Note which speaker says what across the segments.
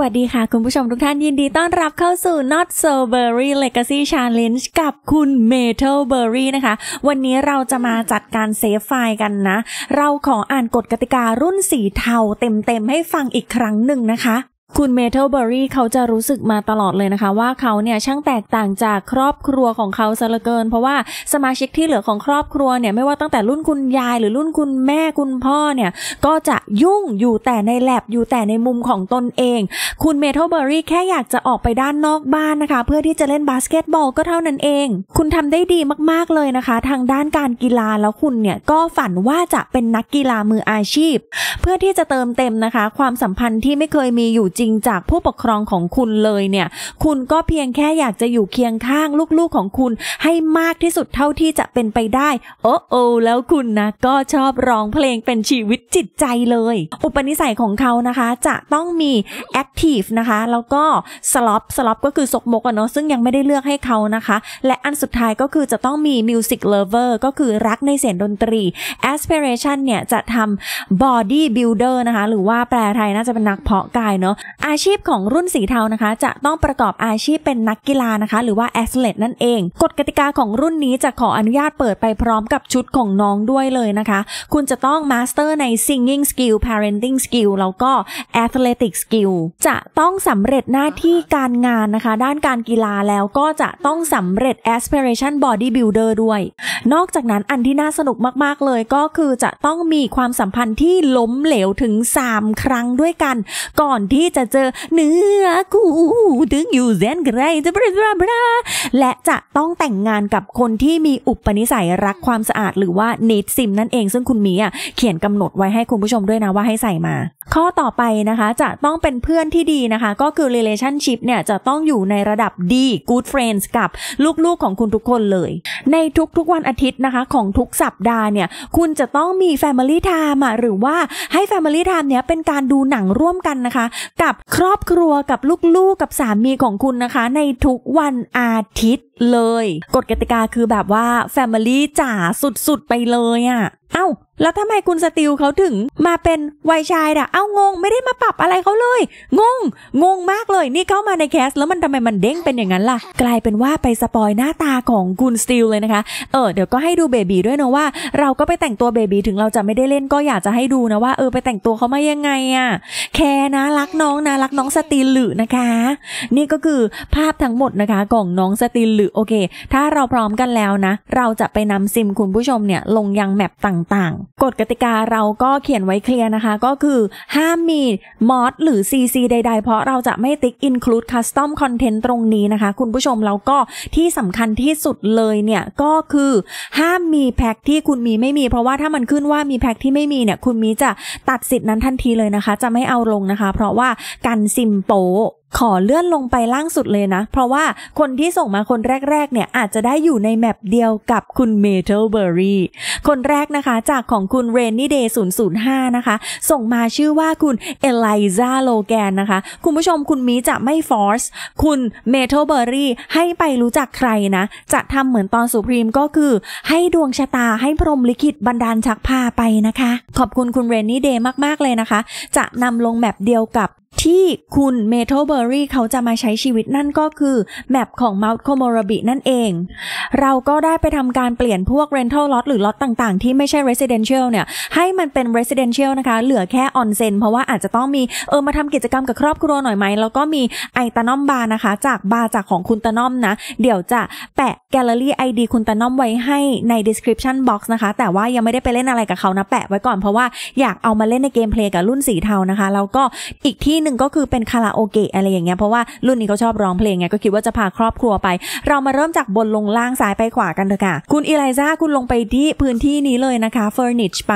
Speaker 1: วัสดีค่ะคุณผู้ชมทุกท่านยินดีต้อนรับเข้าสู่ Not So Berry Legacy Challenge กับคุณ Metal Berry นะคะ วันนี้เราจะมาจัดการเซฟไฟล์กันนะ เราขออ่านกฎกติการุ่นสีเทาเต็ม ๆ ให้ฟังอีกครั้งหนึ่งนะคะคุณเมทัลเบอรี่เขาจะรู้สึกมาตลอดเลยนะคะ ว่าเขาเนี่ยช่างแตกต่างจากครอบครัวของเขาซะเหลือเกิน เพราะว่าสมาชิกที่เหลือของครอบครัวเนี่ยไม่ว่าตั้งแต่รุ่นคุณยาย หรือรุ่นคุณแม่คุณพ่อเนี่ยก็จะยุ่งอยู่แต่ในแลบอยู่แต่ในมุมของตนเอง คุณเมทัลเบอรี่แค่อยากจะออกไปด้านนอกบ้านนะคะ เพื่อที่จะเล่นบาสเกตบอลก็เท่านั้นเอง คุณทำได้ดีมากๆเลยนะคะ ทางด้านการกีฬาแล้วคุณเนี่ยก็ฝันว่าจะเป็นนักกีฬามืออาชีพ เพื่อที่จะเติมเต็มนะคะ ความสัมพันธ์ที่ไม่เคยมีอยู่จริงจากผู้ปกครองของคุณเลยเนี่ยคุณก็เพียงแค่อยากจะอยู่เคียงข้างลูกๆของคุณให้มากที่สุดเท่าที่จะเป็นไปได้ โอ้โอแล้วคุณนะก็ชอบร้องเพลงเป็นชีวิตจิตใจเลย อุปนิสัยของเขานะคะจะต้องมี active นะคะแล้วก็ slop slop ก็คือสกมกอะเนาะซึ่งยังไม่ได้เลือกให้เขานะคะ และอันสุดท้ายก็คือจะต้องมี music lover ก็คือรักในเสียงดนตรี aspiration เนี่ยจะทำ body builder นะคะหรือว่าแปลไทยน่าจะเป็นนักเพาะกายเนาะอาชีพของรุ่นสีเทานะคะ จะต้องประกอบอาชีพเป็นนักกีฬานะคะ หรือว่าแอสเลตนั่นเอง กฎกติกาของรุ่นนี้จะขออนุญาตเปิดไปพร้อมกับชุดของน้องด้วยเลยนะคะ คุณจะต้องมาสเตอร์ใน singing skill parenting skill แล้วก็ athletic skill จะต้องสำเร็จหน้าที่การงานนะคะ ด้านการกีฬาแล้วก็จะต้องสำเร็จ aspiration bodybuilder ด้วย นอกจากนั้นอันที่น่าสนุกมากๆเลยก็คือจะต้องมีความสัมพันธ์ที่ล้มเหลวถึง 3 ครั้งด้วยกัน ก่อนที่จะเจอเนื้อคู่ถึงอยู่แสนไกลจะบลาบลาและจะต้องแต่งงานกับคนที่มีอุปนิสัยรักความสะอาด หรือว่าเน e ซิมนั่นเองซึ่งคุณมีอ่ะเขียนกำหนดไว้ให้คุณผู้ชมด้วยนะว่าให้ใส่มาข้อต่อไปนะคะจะต้องเป็นเพื่อนที่ดีนะคะก็คือ relationship เนี่ยจะต้องอยู่ในระดับดี good friends กับลูกๆของคุณทุกคนเลย ในทุกๆวันอาทิตย์นะคะของทุกสัปดาห์เนี่ยคุณจะต้องมี family time หรือว่าให้ family time เนี่ยเป็นการดูหนังร่วมกันนะคะกับครอบครัวกับลูกๆกับสามีของคุณนะคะ ในทุกวันอาทิตย์เลย กฎกติกาคือแบบว่า Family จ๋าสุด ๆ ไปเลยอะ่ะเอา้าแล้วทำไมคุณสติลเขาถึงมาเป็นวัยชายอะเอางงไม่ได้มาปรับอะไรเขาเลย งง งงมากเลย นี่เข้ามาในแคส แล้วมันทำไมมันเด้งเป็นอย่างนั้นล่ะ กลายเป็นว่าไปสปอยหน้าตาของคุณสติลเลยนะคะ เออเดี๋ยวก็ให้ดูเบบีด้วยนะว่า เราก็ไปแต่งตัวเบบีถึงเราจะไม่ได้เล่นก็อยากจะให้ดูนะว่าเออไปแต่งตัวเขามายังไงอะแคร์นะรักน้องนะรักน้องสติลหรือนะคะ นี่ก็คือภาพทั้งหมดนะคะของน้องสติลหรือโอเค ถ้าเราพร้อมกันแล้วนะเราจะไปนำซิมคุณผู้ชมเนี่ยลงยังแมปต่างกฎกติกาเราก็เขียนไว้เคลียร์นะคะ ก็คือห้ามมีมอดหรือ CC ใด ๆ เพราะเราจะไม่ติ๊ก include custom content ตรงนี้นะคะ คุณผู้ชมแล้วก็ที่สำคัญที่สุดเลยเนี่ย ก็คือห้ามมีแพ็กที่คุณมีไม่มี เพราะว่าถ้ามันขึ้นว่ามีแพ็กที่ไม่มีเนี่ย คุณมีจะตัดสิทธินั้นทันทีเลยนะคะ จะไม่เอาลงนะคะ เพราะว่ากันซิมโปขอเลื่อนลงไปล่างสุดเลยนะ เพราะว่าคนที่ส่งมาคนแรก ๆ เนี่ย อาจจะได้อยู่ในแมปเดียวกับคุณเมทัลเบอรี่คนแรกนะคะ จากของคุณเรนนี่เดย์ศู005 นะคะ ส่งมาชื่อว่าคุณเอลิซาโลแกนนะคะ คุณผู้ชมคุณมีจะไม่ฟอร์สคุณเมทัลเบอรี่ให้ไปรู้จักใครนะ จะทำเหมือนตอนสุพรีมก็คือให้ดวงชะตาให้พรมลิขิตบันดาลชักพาไปนะคะ ขอบคุณคุณเรนนี่เดย์มาก ๆ เลยนะคะ จะนำลงแมปเดียวกับที่คุณเมทัลเบอร์รี่เขาจะมาใช้ชีวิตนั่นก็คือแมปของ Mount โ o m o r a b i นั่นเอง เราก็ได้ไปทำการเปลี่ยนพวก Rental Lot หรือ Lot ต่างๆที่ไม่ใช่ Residential เนี่ยให้มันเป็น Residential นะคะเหลือแค่ออนเซนเพราะว่าอาจจะต้องมีเออมาทำกิจกรรมกับครอบครัวหน่อยไหม แล้วก็มีไอตานอมบาร์นะคะ จากบาร์จากของคุณตานอมนะ เดี๋ยวจะแปะแกลเลอรี่ไอดีคุณตานอมไว้ให้ใน description box นะคะแต่ว่ายังไม่ได้ไปเล่นอะไรกับเขานะแปะไว้ก่อนเพราะว่าอยากเอามาเล่นในเกมเพลย์กับรุ่นสีเทานะคะแล้วก็อีกที่หนึ่งก็คือเป็นคาราโอเกะอะไรอย่างเงี้ยเพราะว่ารุ่นนี้เขาชอบร้องเพลงไงก็คิดว่าจะพาครอบครัวไป เรามาเริ่มจากบนลงล่างซ้ายไปขวากันเถอะค่ะ คุณอีไลซ่าคุณลงไปที่พื้นที่นี้เลยนะคะเฟอร์นิชไป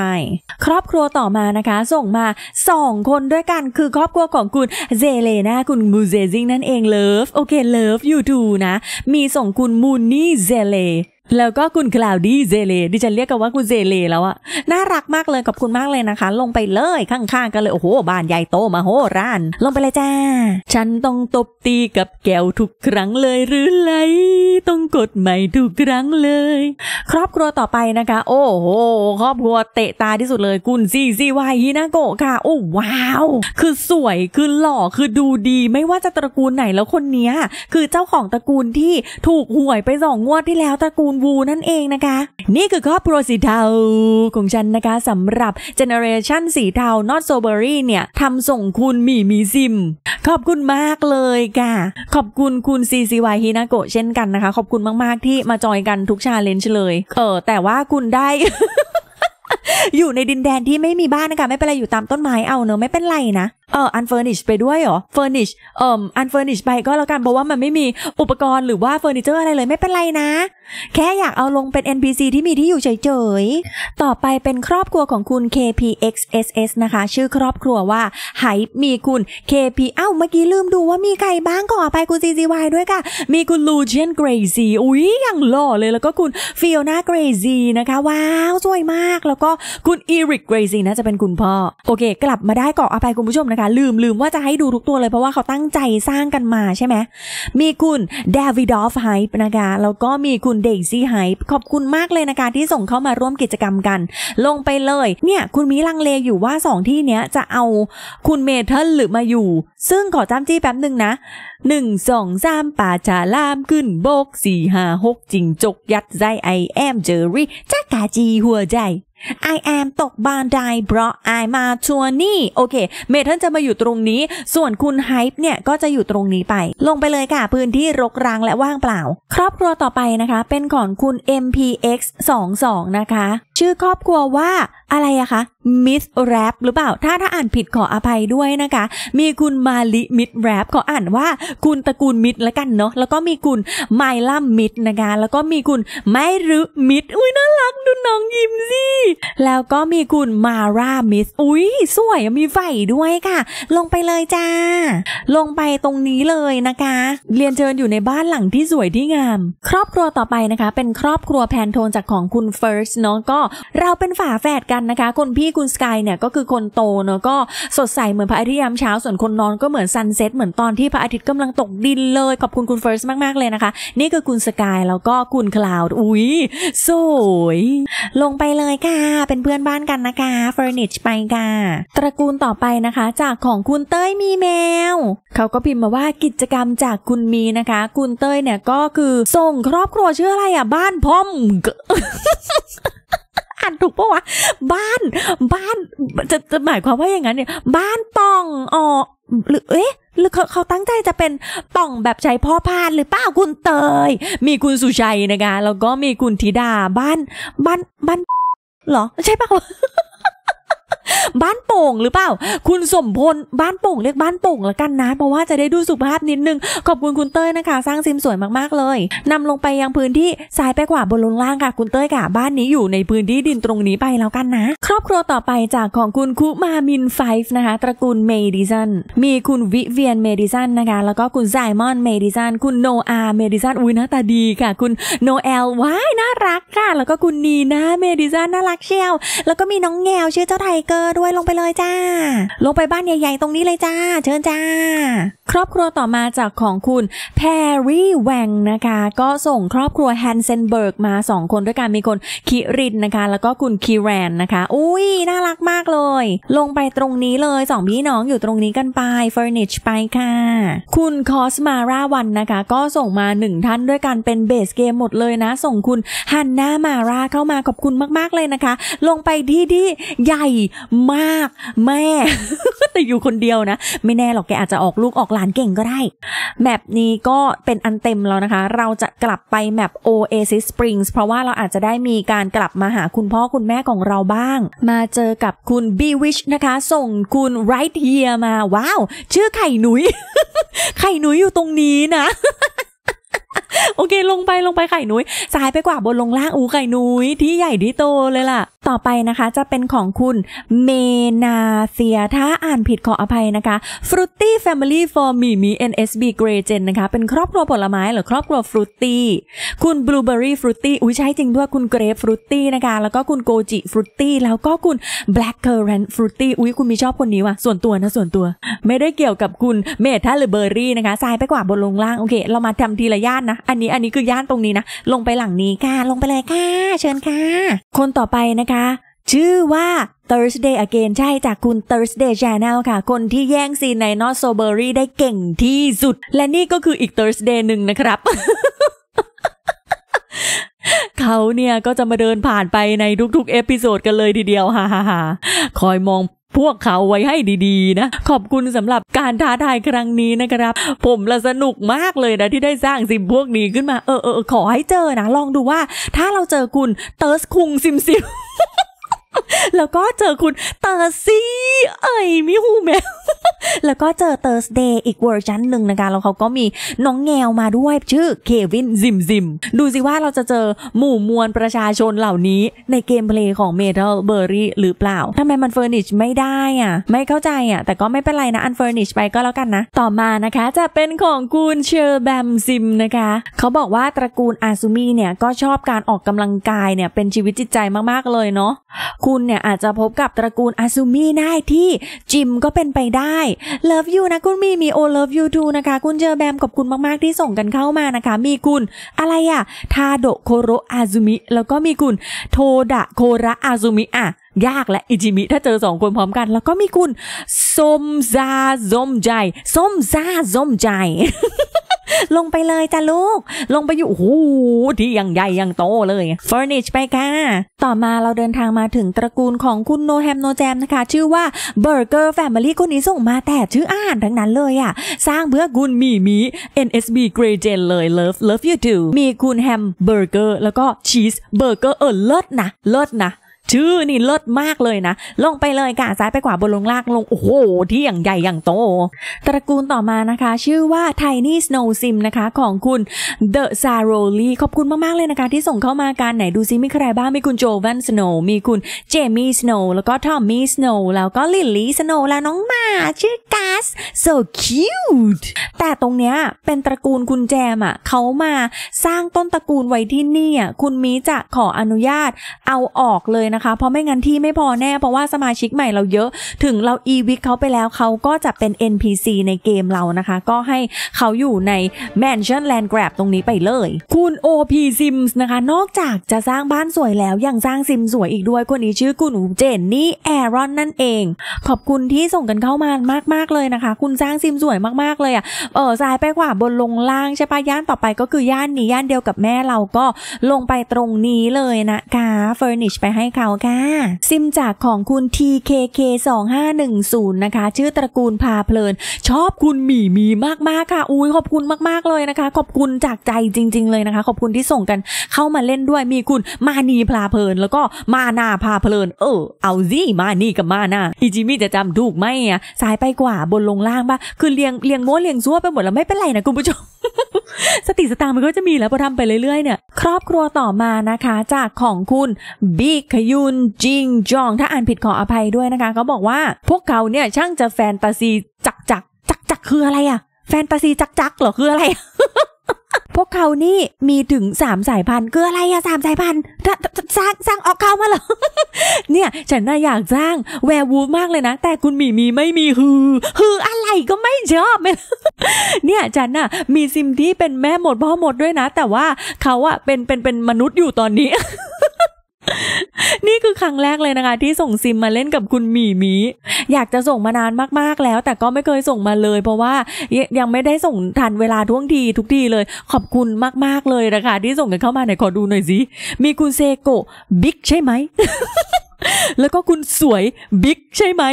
Speaker 1: ครอบครัวต่อมานะคะส่งมา 2 คนด้วยกันคือครอบครัวของคุณเจเลนาคุณมูเซซิงนั่นเองเลิฟโอเคเลิฟยูทูนะ มีส่งคุณมูนี่เจเลแล้วก็คุณคลาวดี้เจเลดิฉันเรียกกันว่าคุณเจเลแล้วอะน่ารักมากเลยขอบคุณมากเลยนะคะ ลงไปเลยข้างๆกันเลยโอ้โหบ้านใหญ่โตมาโหร้านลงไปเลยจ้า ฉันต้องตบตีกับแก้วทุกครั้งเลยหรือไรต้องกดใหม่ทุกครั้งเลย ครอบครัวต่อไปนะคะ โอ้โหครอบครัวเตะตาที่สุดเลยคุณซีซีวายฮินาโกะค่ะโอ้ว้าว คือสวยคือหล่อคือดูดี ไม่ว่าจะตระกูลไหนแล้วคนเนี้ยคือเจ้าของตระกูลที่ถูกหวยไปสองงวดที่แล้วตระกูลวูนั่นเองนะคะ นี่คือครอบครัวสีเทาของฉันนะคะสำหรับเจเนอเรชันสีเทานอตโซเบอรี่เนี่ยทำส่งคุณมีมีซิม ขอบคุณมากเลยค่ะ ขอบคุณคุณซีซีวายฮินาโกะเช่นกันนะคะ ขอบคุณมากๆ ที่มาจอยกันทุกชาเลนจ์เลยเออแต่ว่าคุณได้ อยู่ในดินแดนที่ไม่มีบ้านนะคะ ไม่เป็นไรอยู่ตามต้นไม้เอาเนอะไม่เป็นไรนะเอออันเฟอร์นิชไปด้วยเหรอเฟอร์นิชเอ่ออันเฟอร์นิชไปก็แล้วกันเพราะว่ามันไม่มีอุปกรณ์หรือว่าเฟอร์นิเจอร์อะไรเลยไม่เป็นไรนะ แค่อยากเอาลงเป็น NPC ที่มีที่อยู่เฉยๆต่อไปเป็นครอบครัวของคุณ KPXSS นะคะ ชื่อครอบครัวว่าไหมีคุณ KP เอ้าเมื่อกี้ลืมดูว่ามีใครบ้างก่อไปคุณ CCY ด้วยค่ะ มีคุณลูเชียนเกรซีอุ้ยยังหล่อเลย แล้วก็คุณฟิ o n นาเกรซีนะคะว้าวสวยมากแล้วก็คุณอีริกเกรซีนะจะเป็นคุณพ่อโอเค กลับมาได้ก่ออภัคุณผู้ชมนะคะคะลืมลืมว่าจะให้ดูทุกตัวเลยเพราะว่าเขาตั้งใจสร้างกันมาใช่ไหมมีคุณเดวิดอฟไฮป์นะคะแล้วก็มีคุณเดซี่ไฮป์ขอบคุณมากเลยนะคะที่ส่งเข้ามาร่วมกิจกรรมกัน ลงไปเลย เนี่ยคุณมีลังเลอยู่ว่า 2 ที่เนี้ยจะเอาคุณเมทัลหรือมาอยู่ ซึ่งขอจ้ำจี้แป๊บหนึ่งนะหนึ่งสองสามป่าชาลามขึ้นโบกสี่ห้าหกจิงจกยัดไ้ไอแอมเจอรี่จ้ากาจีหัวใจ I am ตกบานไดเพราะ I มาชัวนี่ โอเค เมทันจะมาอยู่ตรงนี้ ส่วนคุณไฮป์เนี่ยก็จะอยู่ตรงนี้ไป ลงไปเลยค่ะ พื้นที่รกร้างและว่างเปล่า ครอบครัวต่อไปนะคะ เป็นของคุณ MPX 22นะคะชื่อครอบครัวว่าอะไรอะคะ มิสแรปหรือเปล่า ถ้าถ้าอ่านผิดขออภัยด้วยนะคะ มีคุณมาลิมิสแรปขออ่านว่าคุณตระกูลมิสละกันเนาะ แล้วก็มีคุณไมล่ามิสนะคะ แล้วก็มีคุณไมรุมิส อุ้ยน่ารักดูน้องยิ้มสิแล้วก็มีคุณมาร่ามิส อุ้ยสวยมีไฟด้วยค่ะ ลงไปเลยจ้า ลงไปตรงนี้เลยนะคะ เรียนเชิญอยู่ในบ้านหลังที่สวยที่งาม ครอบครัวต่อไปนะคะ เป็นครอบครัวแพนโทนจากของคุณเฟิร์สเนาะก็เราเป็นฝาแฝดกันนะคะ คนพี่คุณสกายเนี่ย ก็คือคนโตเนอะก็สดใสเหมือนพระอาทิตย์ยามเช้า ส่วนคนนอนก็เหมือนซันเซ็ตเหมือนตอนที่พระอาทิตย์กำลังตกดินเลย ขอบคุณคุณเฟิร์สมาก ๆ เลยนะคะ นี่คือคุณสกายแล้วก็คุณคลาวด์ อุ้ยสวย ลงไปเลยค่ะ เป็นเพื่อนบ้านกันนะคะเฟอร์นิชไปค่ะ ตระกูลต่อไปนะคะ จากของคุณเต้ยมีแมว เขาก็พิมพ์มาว่ากิจกรรมจากคุณมีนะคะ คุณเต้ยเนี่ยก็คือส่งครอบครัวชื่ออะไรอ่ะบ้านพ่อมอ่านถูกปะวะบ้านบ้านจะจะหมายความว่าอย่างนั้นเนี่ย บ้านป่องอ๋อหรือเอ๊ะหรือเขาเขาตั้งใจจะเป็นป่องแบบใช้พ่อพานหรือเปล่าคุณเตย มีคุณสุชัยนะคะแล้วก็มีคุณธิดาบ้านบ้านบ้านหรอ ใช่ปะบ้านโป่งหรือเปล่า คุณสมพลบ้านโป่งเรียกบ้านโป่งละกันนะ เพราะว่าจะได้ดูสุภาพนิดนึง ขอบคุณคุณเต้ยนะคะ สร้างซิมสวยมากๆเลย นำลงไปยังพื้นที่ซ้ายไปกว่าบนลงล่างค่ะคุณเต้ยค่ะบ้านนี้อยู่ในพื้นที่ดินตรงนี้ไปแล้วกันนะ ครอบครัวต่อไปจากของคุณคุมามินไฟฟ์นะคะ ตระกูลเมดิซันมีคุณวิเวียนเมดิซันนะคะ แล้วก็คุณไซมอนเมดิซันคุณโนอาเมดิซันอุ้ยหน้าตาดีค่ะ คุณโนแอลว้ายน่ารักค่ะ แล้วก็คุณนีนาเมดิซันน่ารักเชียวแล้วก็มีน้องแงวชื่อเจ้าไทเกอร์อร์ด้วยลงไปเลยจ้า ลงไปบ้านใหญ่ๆ ตรงนี้เลยจ้า เชิญจ้า ครอบครัวต่อมาจากของคุณแพรรี่แวงนะคะก็ส่งครอบครัวแฮนเซนเบิร์กมา2 คนด้วยกันมีคนคิรินนะคะ แล้วก็คุณคีแรนนะคะอุ้ยน่ารักมากเลย ลงไปตรงนี้เลย สองพี่น้องอยู่ตรงนี้กันไปเฟอร์นิชไปค่ะ คุณคอสมาราวันนะคะ ก็ส่งมาหนึ่งท่านด้วยกันเป็นเบสเกมหมดเลยนะ ส่งคุณฮันนามาราเข้ามาขอบคุณมากๆเลยนะคะ ลงไปที่ที่ใหญ่มากแม่ แต่อยู่คนเดียวนะ ไม่แน่หรอกแก อาจจะออกลูกออกหลานเก่งก็ได้ แมปนี้ก็เป็นอันเต็มแล้วนะคะ เราจะกลับไปแมป Oasis Springs เพราะว่าเราอาจจะได้มีการกลับมาหาคุณพ่อคุณแม่ของเราบ้าง มาเจอกับคุณ b w i s h นะคะ ส่งคุณ Right Here มาว้าว ชื่อไข่หนุย ไข่หนุยอยู่ตรงนี้นะโอเค ลงไปลงไปไข่นุย้ยซ้ายไปกว่าบนลงล่างอูไข่นุย้ยที่ใหญ่ที่โตเลยล่ะ ต่อไปนะคะจะเป็นของคุณเมนาเซียถ้าอ่านผิดขออภัยนะคะ Fruity Family for m i m i NSB g r เก g e n นะคะเป็นครอบครัวผลไม้หรือครอบครัว f r u ตี้คุณ Blueberry Fruity อุ้ยใช่จริงด้วยคุณ Grape Fruity นะคะแล้วก็คุณ Goji Fruity แล้วก็คุณ Blackcurrant Fruity อุ้ยคุณมีชอบคนนี้วะส่วนตัวนะส่วนตัว ไม่ได้เกี่ยวกับคุณเมทัลหรือเบอร์รี่นะคะซ้ายไปกว่าบนลงล่างโอเคเรามาทำทีละย่านานนะอันนี้อันนี้คือย่านตรงนี้นะ ลงไปหลังนี้ค่ะ ลงไปเลยค่ะ เชิญค่ะ คนต่อไปนะคะ ชื่อว่า Thursday again ใช่จากคุณ Thursday Channel ค่ะ คนที่แย่งซีนใน Not Soberry ได้เก่งที่สุด และนี่ก็คืออีก Thursday หนึ่งนะครับ เขาเนี่ยก็จะมาเดินผ่านไปในทุก ๆ เอพิโซดกันเลยทีเดียวฮ่าฮ่าคอยมองพวกเขาไว้ให้ดีๆนะ ขอบคุณสำหรับการท้าทายครั้งนี้นะครับ ผมละสนุกมากเลยนะที่ได้สร้างซิมพวกนี้ขึ้นมาเออเออขอให้เจอนะลองดูว่า ถ้าเราเจอคุณเติร์สคุงซิมซิมแล้วก็เจอคุณเตอร์ซี่เอ๋ยมิฮูแมวแล้วก็เจอเตอร์สเดย์อีกเวอร์ชันหนึ่งนะคะแล้วเขาก็มีน้องแงวมาด้วยชื่อเควินซิมซิมดูสิว่าเราจะเจอหมู่มวลประชาชนเหล่านี้ ในเกมเพลย์ของเมทัลเบอร์รี่หรือเปล่าทำไมมันเฟอร์นิชไม่ได้อ่ะไม่เข้าใจอ่ะแต่ก็ไม่เป็นไรนะ อันเฟอร์นิชไปก็แล้วกันนะ ต่อมานะคะจะเป็นของคุณเชอร์แบมซิมนะคะ เขาบอกว่าตระกูลอาซูมีเนี่ยก็ชอบการออกกำลังกายเนี่ยเป็นชีวิตจิตใจมากๆเลยเนาะคุณเนี่ยอาจจะพบกับตระกูล อาซูมิได้ที่จิมก็เป็นไปได้เลิฟยูนะคุณมี มีโอเลิฟยูทูนะคะคุณเจอแบม ขอบคุณมากๆที่ส่งกันเข้ามานะคะ มีคุณอะไรอะทาโดโคโรอาซูมิแล้วก็มีคุณโทดะโคระอาซูมิอะยากและ อิจิมิถ้าเจอสองคนพร้อมกัน แล้วก็มีคุณสมซาสมใจสมซาสมใจลงไปเลยจ้ะลูก ลงไปอยู่โอ้โหที่ยังใหญ่ยังโตเลยเฟอร์นิชไปค่ะ ต่อมาเราเดินทางมาถึงตระกูลของคุณโนแฮมโนแจมนะคะ ชื่อว่าเบอร์เกอร์แฟมิลี่คนนี้ส่งมาแต่ชื่ออ่านทั้งนั้นเลยอ่ะ สร้างเพื่อคุณมีมี NSB Grey Gen เลย Love Love You Too มีคุณแฮมเบอร์เกอร์แล้วก็ชีสเบอร์เกอร์เออเลิศนะเลิศนะชื่อนี่เลิศมากเลยนะ ลงไปเลยกะซ้ายไปขวาบนลงล่างลงโอ้โห ที่อย่างใหญ่อย่างโต ตระกูลต่อมานะคะ ชื่อว่า Tiny Snow Sim นะคะ ของคุณ The s a r o l ีขอบคุณมาก ๆ เลยนะคะ ที่ส่งเข้ามาการไหนดูซิมีใครบ้าง มีคุณโจวันสโนมีคุณเจมี่สโนแล้วก็ทอมมี่สโนแล้วก็ลิลลี่สโนแล้วน้องหมาชื่อกัส so cute แต่ตรงเนี้ยเป็นตระกูลคุณแจมอ่ะเขามาสร้างต้นตระกูลไว้ที่นี่อ่ะคุณมีจะขออนุญาตเอาออกเลยนะคะเพราะไม่งั้นที่ไม่พอแน่ เพราะว่าสมาชิกใหม่เราเยอะ ถึงเราอีวิกเขาไปแล้วเขาก็จะเป็น NPC ในเกมเรานะคะ ก็ให้เขาอยู่ใน Mansion Land Grab ตรงนี้ไปเลย คุณ OP Sims นะคะนอกจากจะสร้างบ้านสวยแล้วยังสร้างซิมสวยอีกด้วยคนนี้ชื่อคุณเจนนี่แอรอนนั่นเอง ขอบคุณที่ส่งกันเข้ามามากมากเลยนะคะ คุณสร้างซิมสวยมาก ๆ เลยอะ่ะเออซ้ายไปขวาบนลงล่างใช่ปะย่านต่อไปก็คือย่านนี้ย่านเดียวกับแม่เราก็ลงไปตรงนี้เลยนะคะเฟอร์นิชไปให้เขาค่ะซิมจากของคุณ TKK2510 นะคะชื่อตระกูลพาเพลิน ชอบคุณหมี่มีมากๆค่ะอุ้ยขอบคุณมากๆเลยนะคะ ขอบคุณจากใจจริง ๆเลยนะคะ ขอบคุณที่ส่งกันเข้ามาเล่นด้วยมีคุณมานีพาเพลิน แล้วก็มานาพาเพลิน เออเอาีิมานีกับมานาอีจิมี่จะจำถูกไหมอ่ะสายไปกว่าบนลงล่างบ้าคือเลียงเลียงโม้เลียงซัวไปหมดแล้วไม่เป็นไรนะคุณผู้ชมสติสตางมันก็จะมีแล้วพอทำไปเรื่อยๆเนี่ยครอบครัวต่อมานะคะ จากของคุณบิ๊กขยุุนจิงจองถ้าอ่านผิดขออภัยด้วยนะคะเขาบอกว่า พวกเขาเนี่ยช่างจะแฟนตาซีจักจักจักจักคืออะไรอะแฟนตาซีจักจักเหรอคืออะไร พวกเขานี่มีถึงสามสายพันธุ์คืออะไรอะสามสายพันธุ์สร้างสร้างออกเขามาเหรอเนี่ยฉันน่าอยากสร้างแวร์วูฟมากเลยนะ แต่คุณมีมีไม่มีฮือฮืออะไรก็ไม่ชอบเนี่ยฉันน่ะมีซิมที่เป็นแม่หมดพ่อหมดด้วยนะ แต่ว่าเขาอะเป็นเป็นเป็นมนุษย์อยู่ตอนนี้นี่คือครั้งแรกเลยนะคะ ที่ส่งซิมมาเล่นกับคุณหมีมี อยากจะส่งมานานมากๆ แล้ว แต่ก็ไม่เคยส่งมาเลย เพราะว่ายังไม่ได้ส่งทันเวลาท่วงที ทุกทีเลยขอบคุณมาก ๆ เลยนะคะ ที่ส่งกันเข้ามาไหนขอดูหน่อยสิมีคุณเซโกบิ๊กใช่ไหมแล้วก็คุณสวยบิ๊กใช่ไหม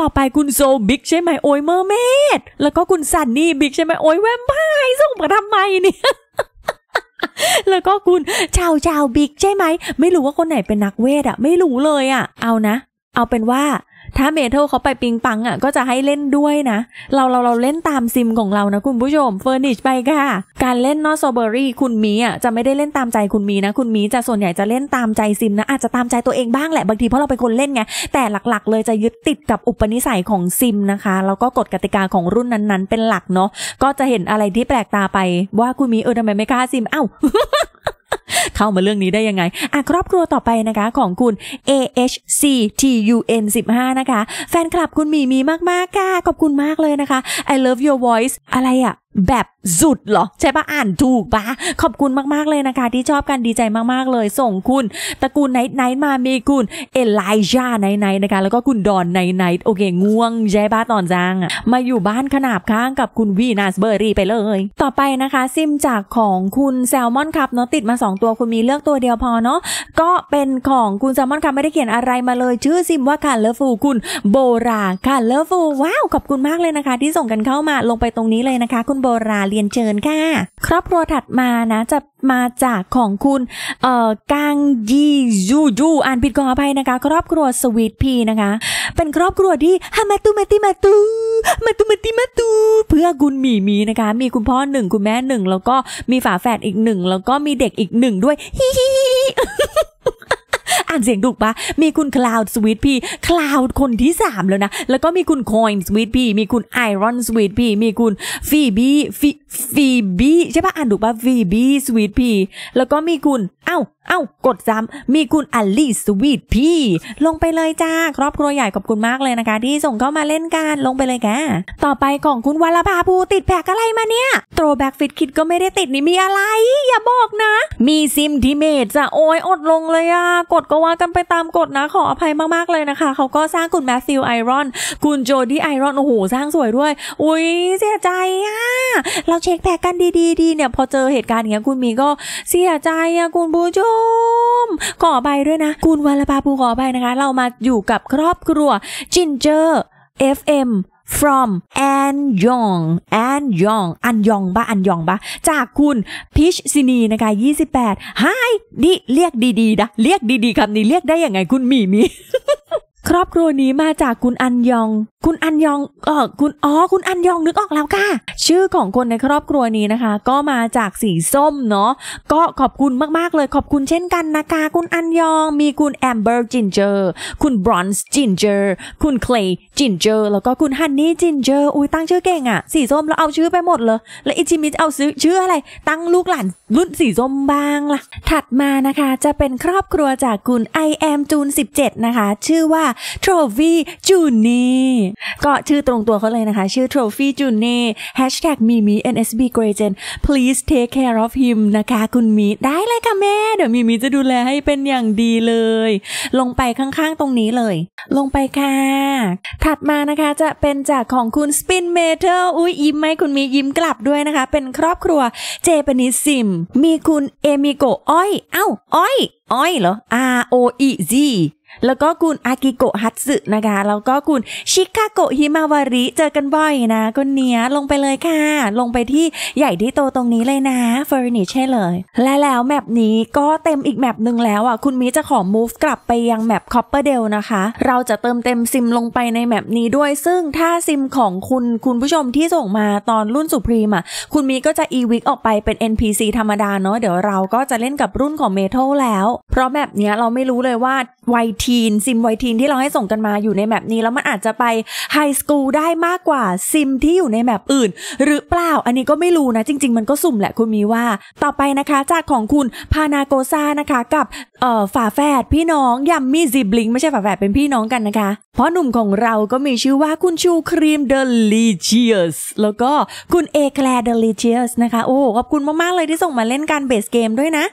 Speaker 1: ต่อไปคุณโซบิ๊กใช่ไหมโอ้ยเมอร์เมดแล้วก็คุณซันนี่บิ๊กใช่ไหมโอ้ยแวมไพร์ส่งมาทำไมเนี่ยแล้วก็คุณชาวชาวบิ๊กใช่ไหม ไม่รู้ว่าคนไหนเป็นนักเวทอะไม่รู้เลยอะเอานะ เอาเป็นว่าถ้าเมทัลเขาไปปิงปังอ่ะก็จะให้เล่นด้วยนะ เราเราเราเล่นตามซิมของเรานะคุณผู้ชมเฟอร์นิชไปค่ะ การเล่นนอสเบอรี่คุณมีอ่ะจะไม่ได้เล่นตามใจคุณมีนะ คุณมีจะส่วนใหญ่จะเล่นตามใจซิมนะอาจจะตามใจตัวเองบ้างแหละ บางทีเพราะเราเป็นคนเล่นไง แต่หลักๆเลยจะยึดติดกับอุปนิสัยของซิมนะคะแล้วก็กฎกติกาของรุ่นนั้นๆ เป็นหลักเนาะก็จะเห็นอะไรที่แปลกตาไป ว่าคุณมีเออทำไมไม่กล้าซิมเอ้าเข้ามาเรื่องนี้ได้ยังไงอ่ะครอบครัวต่อไปนะคะของคุณ A H C T U N 15 นะคะ แฟนคลับคุณมีมีมากๆค่ะขอบคุณมากเลยนะคะ I love your voice อะไรอ่ะแบบสุดเหรอ ใช่ปะอ่านถูกปะ ขอบคุณมากๆเลยนะคะที่ชอบกันดีใจมากๆเลย ส่งคุณตระกูลไนท์ไนท์มามีคุณเอลไลชาไนท์นะคะแล้วก็คุณดอนไนท์ไนท์โอเค ง่วงใช่ปะตอนจ้างอะมาอยู่บ้านขนาบข้างกับคุณวีนัสเบอร์รี่ไปเลย ต่อไปนะคะซิมจากของคุณแซลมอนคับเนาะติดมา 2 ตัวคุณมีเลือกตัวเดียวพอเนาะก็เป็นของคุณแซลมอนคับไม่ได้เขียนอะไรมาเลยชื่อซิมว่าคันเลฟูคุณโบราคันเลฟูว้าวขอบคุณมากเลยนะคะ ที่ส่งกันเข้ามาลงไปตรงนี้เลยนะคะคุณโบราเรียนเชิญค่ะ ครอบครัวถัดมานะ จะมาจากของคุณ เอ่อ กังยีจูจู อ่านผิดขออภัยนะคะ ครอบครัวสวีทพีนะคะ เป็นครอบครัวที่ฮามาตุมาติมาตุมาตุมาติมาตุเพื่อคุณหมีมีนะคะ มีคุณพ่อหนึ่งคุณแม่หนึ่งแล้วก็มีฝาแฝดอีกหนึ่งแล้วก็มีเด็กอีกหนึ่งด้วยฮิฮิอ่านเสียงถูกปะ มีคุณคลาวด์สวีทพี่คลาวด์คนที่ 3 แล้วนะ แล้วก็มีคุณคอยน์สวีทพี่มีคุณไอรอนสวีทพี่มีคุณฟีบี้ฟีฟีบี้ใช่ปะอ่านถูกปะฟีบี้สวีทพีแล้วก็มีคุณ เอ้าเอ้ากดซ้ำมีคุณอลลี่สวีทพีลงไปเลยจ้าครอบครัวใหญ่ขอบคุณมากเลยนะคะ ที่ส่งเข้ามาเล่นกันลงไปเลยแกต่อไปของคุณวลภาภูติดแบกอะไรมาเนี่ยโตรแบกฟิตคิดก็ไม่ได้ติดนี่มีอะไรอย่าบอกนะ มีซิมทีเมจจะโอ้ยอดลงเลยอะกดก็ว่ากันไปตามกฎนะ ขออภัยมากๆเลยนะคะเขาก็สร้างคุณแมทธิวไอรอน คุณโจดี้ไอรอนโอ้โหสร้างสวยด้วยอุ้ยเสียใจอะเราเช็คแพ็กกันดีๆดีเนี่ยพอเจอเหตุการณ์อย่างเงี้ยคุณมีก็เสียใจอะคุณผู้ชมขอใบด้วยนะ คุณวาลปาภูขอใบนะคะ เรามาอยู่กับครอบครัวจินเจอร์ FM from แอนยองแอนยองอันยองปะอันยองปะจากคุณพิชซินีนะคะ 28 Hi นี่เรียกดีๆนะเรียกดี ๆคำนี้เรียกได้ยังไงคุณมีมีครอบครัวนี้มาจากคุณอันยอง คุณอันยองเออคุณ อ๋อ คุณอันยองนึกออกแล้วค่ะ ชื่อของคนในครอบครัวนี้นะคะ ก็มาจากสีส้มเนาะ ก็ขอบคุณมากๆเลย ขอบคุณเช่นกันนะคะ คุณอันยอง มีคุณแอมเบอร์จินเจอร์ คุณบรอนซ์จินเจอร์ คุณเคลย์จินเจอร์ แล้วก็คุณฮันนี่จินเจอร์ อุ้ยตั้งชื่อเก่งอะสีส้มเราเอาชื่อไปหมดเลย แล้วอิจิมิเอาซื้อชื่ออะไร ตั้งลูกหลานรุ่นสีส้มบ้างล่ะ ถัดมานะคะจะเป็นครอบครัวจากคุณไอแอมจูน17 นะคะ ชื่อว่าทรฟี่จูนีก็ชื่อตรงตัวเขาเลยนะคะ ชื่อทรฟี่จูนีแฮชแท็กมีมี NSB g r e เจน please take care of him นะคะคุณมีได้เลยค่ะแม่ เดี๋ยวมีมีจะดูแลให้เป็นอย่างดีเลย ลงไปข้างๆตรงนี้เลย ลงไปค่ะ ถัดมานะคะจะเป็นจากของคุณสปินเมทัลอุ้ยยิ้มไหมคุณมียิ้มกลับด้วยนะคะ เป็นครอบครัวเจเปนิสซิมมีคุณเอมิโกอ้อยเอ้าอ้อยอ้อยเหรอ R O E Z แล้วก็คุณอากิโกะฮัตสึนะคะแล้วก็คุณชิคาโกะฮิมาวาริเจอกันบ่อยนะคนเนี้ยลงไปเลยค่ะ ลงไปที่ใหญ่ที่โตตรงนี้เลยนะเฟอร์นิเช่เลย และแล้วแมปนี้ก็เต็มอีกแมปหนึ่งแล้วอ่ะคุณมิจะขอมูฟกลับไปยังแมปคอปเปอร์เดลนะคะ เราจะเติมเต็มซิมลงไปในแมปนี้ด้วย ซึ่งถ้าซิมของคุณคุณผู้ชมที่ส่งมาตอนรุ่นสุพรีมอ่ะคุณมิก็จะอีวิกออกไปเป็น NPC ธรรมดาเนาะเดี๋ยวเราก็จะเล่นกับรุ่นของเมทัลแล้ว เพราะแมปเนี้ยเราไม่รู้เลยว่าไวทยทีนซิมไวทีนที่เราให้ส่งกันมาอยู่ในแมปนี้ แล้วมันอาจจะไปไฮสคูลได้มากกว่าซิมที่อยู่ในแมปอื่น หรือเปล่าอันนี้ก็ไม่รู้นะจริง ๆ มันก็สุ่มแหละคุณมีว่า ต่อไปนะคะจากของคุณพานาโกซานะคะกับเอ่อฝาแฝดพี่น้อง ยัมมี่ซิบลิงไม่ใช่ฝาแฝดเป็นพี่น้องกันนะคะ เพราะหนุ่มของเราก็มีชื่อว่าคุณชูครีมเดลิเชียสแล้วก็คุณเอแคลเดลิเชียสนะคะโอ้ขอบคุณมากๆเลยที่ส่งมาเล่นการเบสเกมด้วยนะ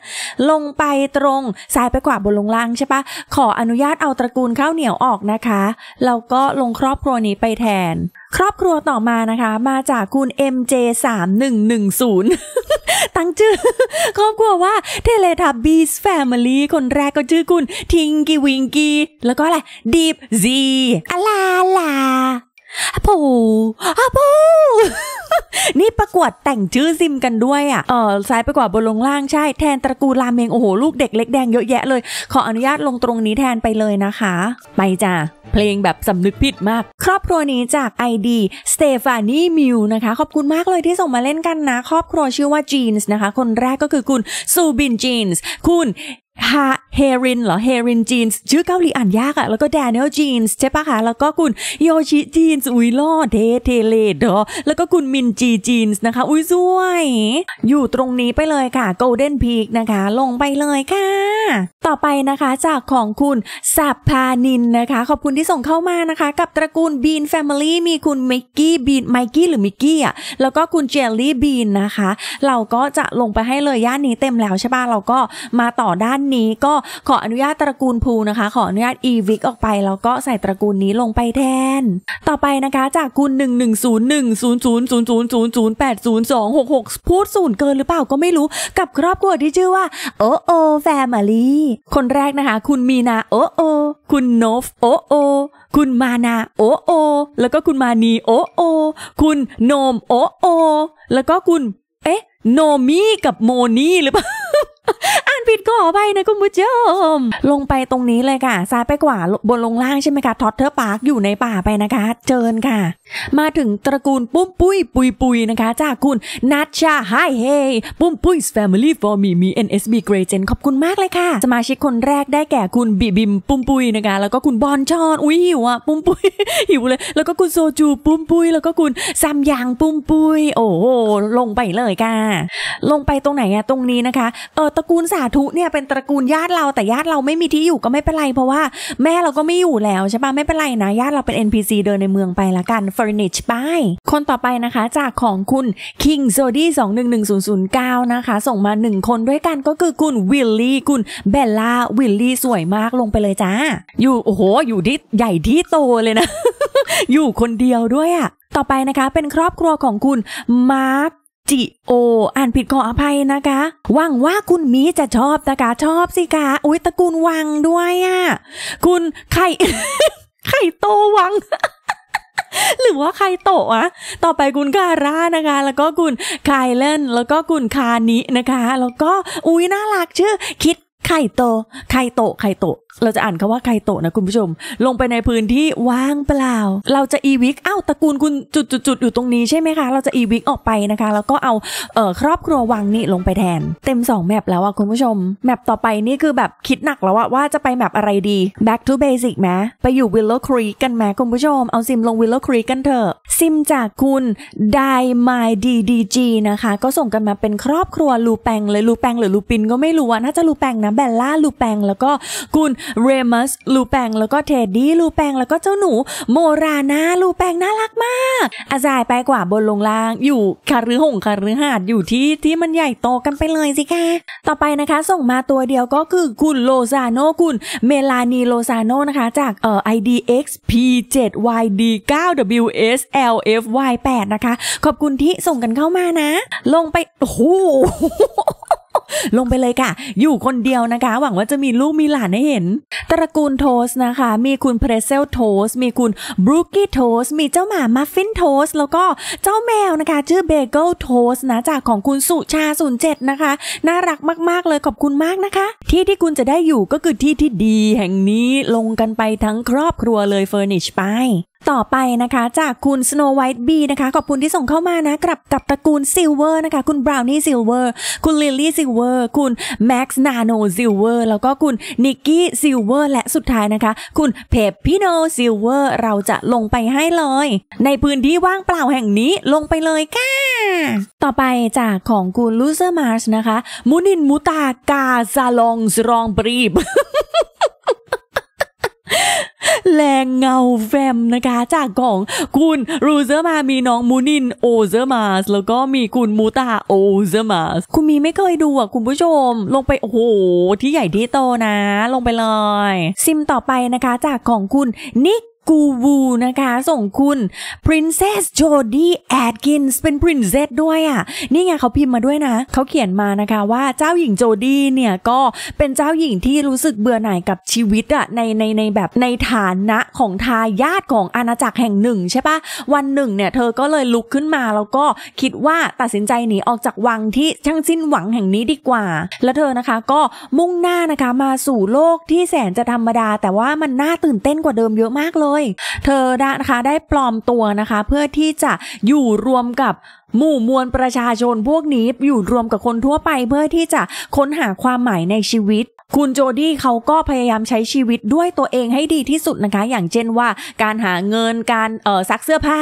Speaker 1: ลงไปตรงซ้ายไปขวาบนลงล่างใช่ปะขออนุญาตเอาตระกูลข้าวเหนียวออกนะคะ แล้วก็ลงครอบครัวนี้ไปแทน ครอบครัวต่อมานะคะ มาจากคุณ MJ3110 ตั้งชื่อครอบครัวว่าเทเลทับบีสแฟมิลี่คนแรกก็ชื่อคุณทิงกีวิงกีแล้วก็อะไรดีบซีอลาลาอาปูอาปูนี่ประกวดแต่งชื่อซิมกันด้วยอ่ะ เออซ้ายไปกว่าบนลงล่างใช่แทนตระกูลรามเมงโอ้โห ลูกเด็กเล็กแดงเยอะแยะเลย ขออนุญาตลงตรงนี้แทนไปเลยนะคะ ไปจ้าเพลงแบบสำนึกผิดมาก ครอบครัวนี้จากไอดีสเตฟานีมิวนะคะขอบคุณมากเลยที่ส่งมาเล่นกันนะครอบครัวชื่อว่าจีนส์นะคะ คนแรกก็คือคุณซูบินจีนส์คุณฮาเฮรินเหรอเฮรินจีนส์ชื่อเกาหลีอ่านยากอะแล้วก็แดเนียลจีนส์ใช่ปะคะแล้วก็คุณโยชิจีนส์อุยล่อเทเทเลดอแล้วก็คุณมินจีจีนส์นะคะอุ้ยสวย อยู่ตรงนี้ไปเลยค่ะโกลเด้นพีกนะคะลงไปเลยค่ะ ต่อไปนะคะจากของคุณสับพานินนะคะ ขอบคุณที่ส่งเข้ามานะคะ กับตระกูลบีนแฟมิลี่มีคุณมิกกี้บีนไมกี้หรือมิกกี้อะแล้วก็คุณเจลลี่บีนนะคะ เราก็จะลงไปให้เลยย่านนี้เต็มแล้วใช่ปะเราก็มาต่อด้านนี้ี้ก็ขออนุญาตตระกูลพูนะคะ ขออนุญาตอีวิกออกไป แล้วก็ใส่ตระกูลนี้ลงไปแทน ต่อไปนะคะจากกุล1 1 0 1 0 0 0 0 0 0 8 0 2 6 6 พูดศูนย์เกินหรือเปล่าก็ไม่รู้ กับครอบครัวที่ชื่อว่าโอโอแฟมิลี่คนแรกนะคะ คุณมีนาโอโอคุณโนฟโอโอคุณมานาโอโอแล้วก็คุณมานีโอโอคุณโนมโอโอแล้วก็คุณเอ๊ะ โนมี่กับโมนี่หรือเปล่าผิดก่ขอไปนะคุณผู้ชม ลงไปตรงนี้เลยค่ะ ซ้ายไปกว่า บนลงล่างใช่ไหมคะทอดเทอร์ปาร์คอยู่ในป่าไปนะคะ เจิญค่ะ มาถึงตระกูลปุ้มปุ้ยปุยปุยนะคะ จากคุณนัทชาไฮเฮปุ้มปุ้ย Family for me มี NSB เกรเจนขอบคุณมากเลยค่ะ สมาชิกคนแรกได้แก่คุณบิบิมปุ้มปุ้ยนะคะ แล้วก็คุณบอลชอน อุ้ยหิวอ่ะ ปุ้มปุ้ย หิวเลย แล้วก็คุณโซจูปุ้มปุ้ยแล้วก็คุณซัมยางปุ้มปุ้ยโอ้โห ลงไปเลยค่ะ ลงไปตรงไหนอะตรงนี้นะคะ เออตระกูลสาธุุเนี่ยเป็นตระกูลญาติเราแต่ญาติเราไม่มีที่อยู่ก็ไม่เป็นไรเพราะว่าแม่เราก็ไม่อยู่แล้ว ใช่ปะไม่เป็นไรนะญาติเราเป็น NPC เดินในเมืองไปละกัน furnish ไปคนต่อไปนะคะจากของคุณ King z o d y 211009นะคะ ส่งมา 1 คนด้วยกันก็คือคุณวิลลี่คุณเบลล่าวิลลี่สวยมากลงไปเลยจ้า อยู่ โอ้โห อยู่ที่ใหญ่ที่โตเลยนะ อยู่คนเดียวด้วยอะะต่อไปนะคะเป็นครอบครัวของคุณมาร์คจิโออ่านผิดขออภัยนะคะ หวังว่าคุณมีจะชอบนะคะชอบสิคะอุ้ยตระกูลวังด้วยอะ่ะคุณไข่ไข่โตวัง หรือว่าใครโตอะต่อไปคุณคาร่านะคะแล้วก็คุณไคลเลนแล้วก็คุณคานินะคะแล้วก็อุ้ยน่ารักชื่อ คิดไข่โต ไข่โตไข่โตเราจะอ่านคาว่าไคโตะนะคุณผู้ชมลงไปในพื้นที่ว่างเปล่า เราจะอีวิกอ้าวตระกูลคุณจุดจุดจุดอยู่ตรงนี้ใช่ไหมคะ เราจะอีวิกออกไปนะคะ แล้วก็เอาเออครอบครัววังนี่ลงไปแทน เต็ม 2แมปแล้วอะคุณผู้ชม แมปต่อไปนี่คือแบบคิดหนักแล้วอะว่าจะไปแมปอะไรดี back to basic ไหมไปอยู่ willow creek กันไหมคุณผู้ชมเอาซิมลง willow creek กันเถอะซิมจากคุณไดมายดีดีจีนะคะก็ส่งกันมาเป็นครอบครัวลูแปงเลยลูแปง หรือลูปินก็ไม่รู้อะน่า จะลูแปงนะแบลล่าลูแปงแล้วก็คุณเรมัสลูแปงแล้วก็เท็ดดี้ลูแปงแล้วก็เจ้าหนู โมรานาลูแปงน่ารักมาก อาจายไปกว่าบนลงล่าง อยู่คารือหงคารือหาด อยู่ที่ที่มันใหญ่โตกันไปเลยสิคะต่อไปนะคะส่งมาตัวเดียวก็คือคุณโลซาโนคุณเมลานีโลซาโนนะคะ จากเอ่อ idxp7yd9wslfy8 นะคะ ขอบคุณที่ส่งกันเข้ามานะ ลงไป โอ้โหลงไปเลยค่ะ อยู่คนเดียวนะคะ หวังว่าจะมีลูกมีหลานให้เห็น ตระกูลโทสนะคะ มีคุณเพรสเซลโทสมีคุณบรูกี้โทสมีเจ้าหมามัฟฟินโทสแล้วก็เจ้าแมวนะคะ ชื่อเบเกิลโทสนะ จากของคุณสุชาศูนย์เจ็ดนะคะ น่ารักมากๆเลยขอบคุณมากนะคะ ที่ที่คุณจะได้อยู่ก็คือที่ที่ดีแห่งนี้ลงกันไปทั้งครอบครัวเลยเฟอร์นิชไปต่อไปนะคะจากคุณ Snow White B นะคะ ขอบคุณที่ส่งเข้ามานะ กลับกับตระกูล Silver นะคะ คุณ Brownie Silver คุณ Lily Silver คุณ Max Nano Silver แล้วก็คุณ Nikki Silver และสุดท้ายนะคะ คุณ p e p i No Silver เราจะลงไปให้เลย ในพื้นที่ว่างเปล่าแห่งนี้ลงไปเลยค่ะ ต่อไปจากของคุณ l o s e r Mars นะคะมุนินมุตากาซาลองสรองบรีบแรงเงาแฟมนะคะจากของคุณรูเซอร์มามีน้องมูนินโอเซอร์มาสแล้วก็มีคุณมูตาโอเซอร์มาสคุณมีไม่เคยดูอ่ะคุณผู้ชม ลงไปโอ้โหที่ใหญ่ที่โตนะ ลงไปเลย ซิมต่อไปนะคะจากของคุณนิกกูวูนะคะ ส่งคุณ Princess Jodie Atkins เป็น Princess ด้วยอะ่ะนี่ไงเขาพิมพ์มาด้วยนะ เขาเขียนมานะคะว่าเจ้าหญิงโจดี้เนี่ยก็เป็นเจ้าหญิงที่รู้สึกเบื่อหน่ายกับชีวิตอะ่ะในในในแบบในฐานะของทายาทของอาณาจักรแห่งหนึ่งใช่ปะวันหนึ่งเนี่ยเธอก็เลยลุกขึ้นมาแล้วก็คิดว่าตัดสินใจหนีออกจากวังที่ช่างสิ้นหวังแห่งนี้ดีกว่า แล้วเธอนะคะก็มุ่งหน้านะคะมาสู่โลกที่แสนจะธรรมดา แต่ว่ามันน่าตื่นเต้นกว่าเดิมเยอะมากเลยเธอนะคะได้ปลอมตัวนะคะเพื่อที่จะอยู่รวมกับหมู่มวลประชาชนพวกนี้อยู่รวมกับคนทั่วไป เพื่อที่จะค้นหาความหมายในชีวิต คุณโจดี้เขาก็พยายามใช้ชีวิตด้วยตัวเองให้ดีที่สุดนะคะ อย่างเช่นว่าการหาเงินการเออซักเสื้อผ้า